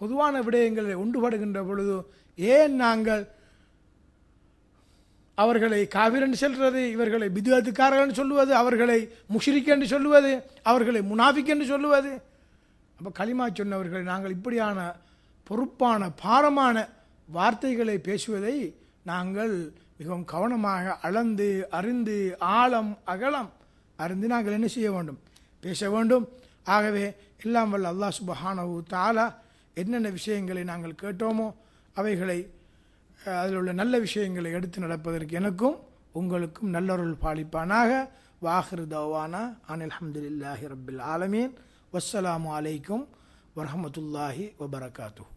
பொதுவான விடயங்களை உண்டுபடுகின்ற பொழுது ஏன் நாங்கள் அவர்களை காவிரன் செல்வது இவர்களை என்று சொல்லுவது அவர்களை முஷ்ரிக் என்று சொல்லுவது அவர்களை முனாஃபிக் என்று சொல்லுவது அப்போ களிமா சொன்னவர்கள் நாங்கள் இப்படியான பொறுப்பான பாரமான வார்த்தைகளை பேசுவதை நாங்கள் மிகவும் கவனமாக அளந்து அறிந்து ஆழம் அகலம் அறிந்து நாங்கள் என்ன செய்ய வேண்டும் பேச வேண்டும் ஆகவே எல்லாம் வல்ல அல்லா சுபஹானவு தாலா என்னென்ன விஷயங்களை நாங்கள் கேட்டோமோ அவைகளை அதில் உள்ள நல்ல விஷயங்களை எடுத்து நடப்பதற்கு எனக்கும் உங்களுக்கும் நல்லொருள் பாலிப்பானாக வாஹிர் தவானா அனில் அஹமதுல்லாஹி ரபில் ஆலமீன் வஸ்ஸலாமு அலைக்கும் வரமத்துல்லாஹி வபரகாத்து